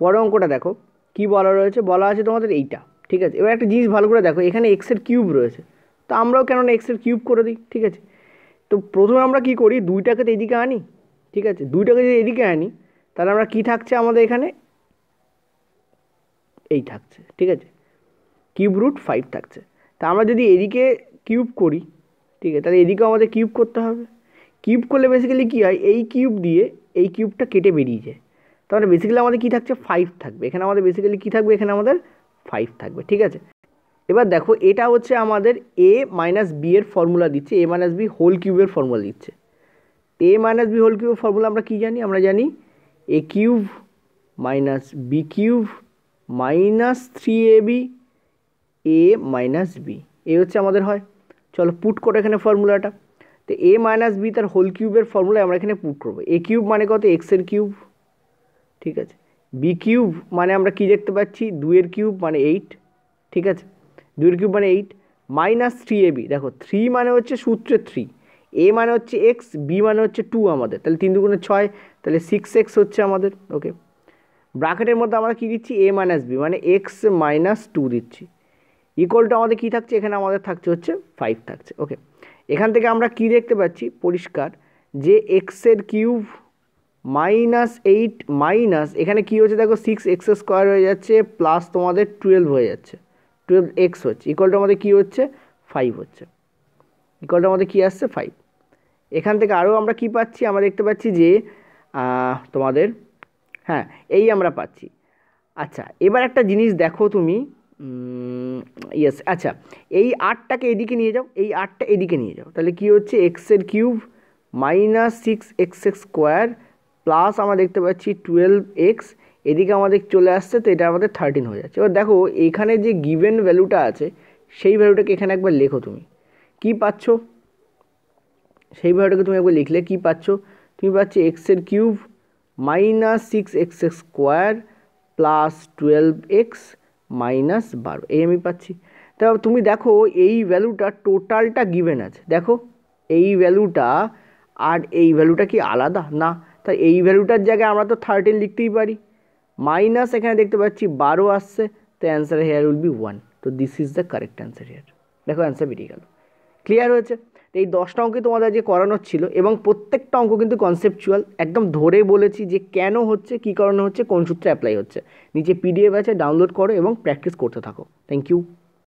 পরের অঙ্কটা দেখো কি বলা রয়েছে বলা আছে তোমাদের এইটা ঠিক আছে এবার একটা জিনিস ভালো করে দেখো এখানে এক্সের কিউব রয়েছে তো আমরাও কেন না এক্সের কিউব করে দিই ঠিক আছে তো প্রথমে আমরা কি করি দুইটাকে তো এদিকে আনি ঠিক আছে দুইটাকে যদি এদিকে আনি তাহলে আমরা কি থাকছে আমাদের এখানে এই থাকছে ঠিক আছে কিউব রুট ফাইভ থাকছে তা আমরা যদি এদিকে কিউব করি ঠিক আছে তাহলে এদিকেও আমাদের কিউব করতে হবে কিউব করলে বেসিক্যালি কী হয় এই কিউব দিয়ে এই কিউবটা কেটে বেরিয়ে যায় তাহলে বেসিক্যালি আমাদের কী থাকছে ফাইভ থাকবে এখানে আমাদের বেসিক্যালি কী থাকবে এখানে আমাদের ফাইভ থাকবে ঠিক আছে এবার দেখো এটা হচ্ছে আমাদের এ মাইনাস বি এর ফর্মুলা দিচ্ছে এ মাইনাস বি হোল কিউবের ফর্মুলা দিচ্ছে এ মাইনাস বি হোল কিউবের ফর্মুলা আমরা কী জানি আমরা জানি A cube minus B cube minus three A B A minus B A হচ্ছে আমাদের হয় চলো পুট করো এখানে ফর্মুলাটা তো এ মাইনাস বি তার হোল কিউবের ফর্মুলা আমরা এখানে পুট করবো এ কিউব মানে কত এক্সের কিউব ঠিক আছে বি কিউব মানে আমরা কি দেখতে পাচ্ছি দুয়ের কিউব মানে এইট ঠিক আছে দুয়ের কিউব মানে eight minus three A B দেখো থ্রি মানে হচ্ছে সূত্রে থ্রি এ মানে হচ্ছে এক্স বি মানে হচ্ছে টু আমাদের তাহলে তিন দুগুণে ছয় তাহলে সিক্স এক্স হচ্ছে আমাদের ওকে ব্রাকেটের মধ্যে আমরা কী দিচ্ছি এ মাইনাস বি মানে এক্স মাইনাস টু দিচ্ছি ইকোয়ালটা আমাদের কী থাকছে এখানে আমাদের থাকছে হচ্ছে ফাইভ থাকছে ওকে এখান থেকে আমরা কি দেখতে পাচ্ছি পরিষ্কার যে এক্সের কিউব মাইনাস এইট মাইনাস এখানে কী হচ্ছে দেখো সিক্স এক্স স্কোয়ার হয়ে যাচ্ছে প্লাস তোমাদের টুয়েলভ হয়ে যাচ্ছে টুয়েলভ এক্স হচ্ছে ইকোয়ালটা আমাদের কী হচ্ছে ফাইভ হচ্ছে ইকোয়ালটা আমাদের কী আসছে ফাইভ এখান থেকে আরও আমরা কি পাচ্ছি আমরা দেখতে পাচ্ছি যে তোমাদের হ্যাঁ এই আমরা পাচ্ছি আচ্ছা এবার একটা জিনিস দেখো তুমি ইয়েস আচ্ছা এই আটটাকে এদিকে নিয়ে যাও এই আটটা এদিকে নিয়ে যাও তাহলে কী হচ্ছে এক্সের cube minus six X x square plus আমরা দেখতে পাচ্ছি টুয়েলভ এক্স এদিকে আমাদের চলে আসছে তো এটা আমাদের থার্টিন হয়ে যাচ্ছে এবার দেখো এখানে যে গিভেন ভ্যালুটা আছে সেই ভ্যালুটাকে এখানে একবার লেখো তুমি কি পাচ্ছ সেই ভ্যালুটাকে তুমি একবার লিখলে কি পাচ্ছ তুমি পাচ্ছ এক্সের cube minus six X x square plus twelve X minus বারো এই আমি পাচ্ছি তা তুমি দেখো এই ভ্যালুটা টোটালটা গিভেন আছে দেখো এই ভ্যালুটা আর এই ভ্যালুটা কি আলাদা না তা এই ভ্যালুটার জায়গায় আমরা তো থার্টিন লিখতেই পারি মাইনাস এখানে দেখতে পাচ্ছি বারো আসছে তো answer here will be one তো this is the correct answer here দেখো অ্যান্সার বেরিয়ে গেল ক্লিয়ার হয়েছে তো এই দশটা অঙ্কে তোমাদের যে করানোর ছিল এবং প্রত্যেকটা অঙ্ক কিন্তু কনসেপচুয়াল একদম ধরে বলেছি যে কেন হচ্ছে কী কারণে হচ্ছে কোন সূত্রে অ্যাপ্লাই হচ্ছে নিচে পিডিএফ আছে ডাউনলোড করো এবং প্র্যাকটিস করতে থাকো থ্যাংক ইউ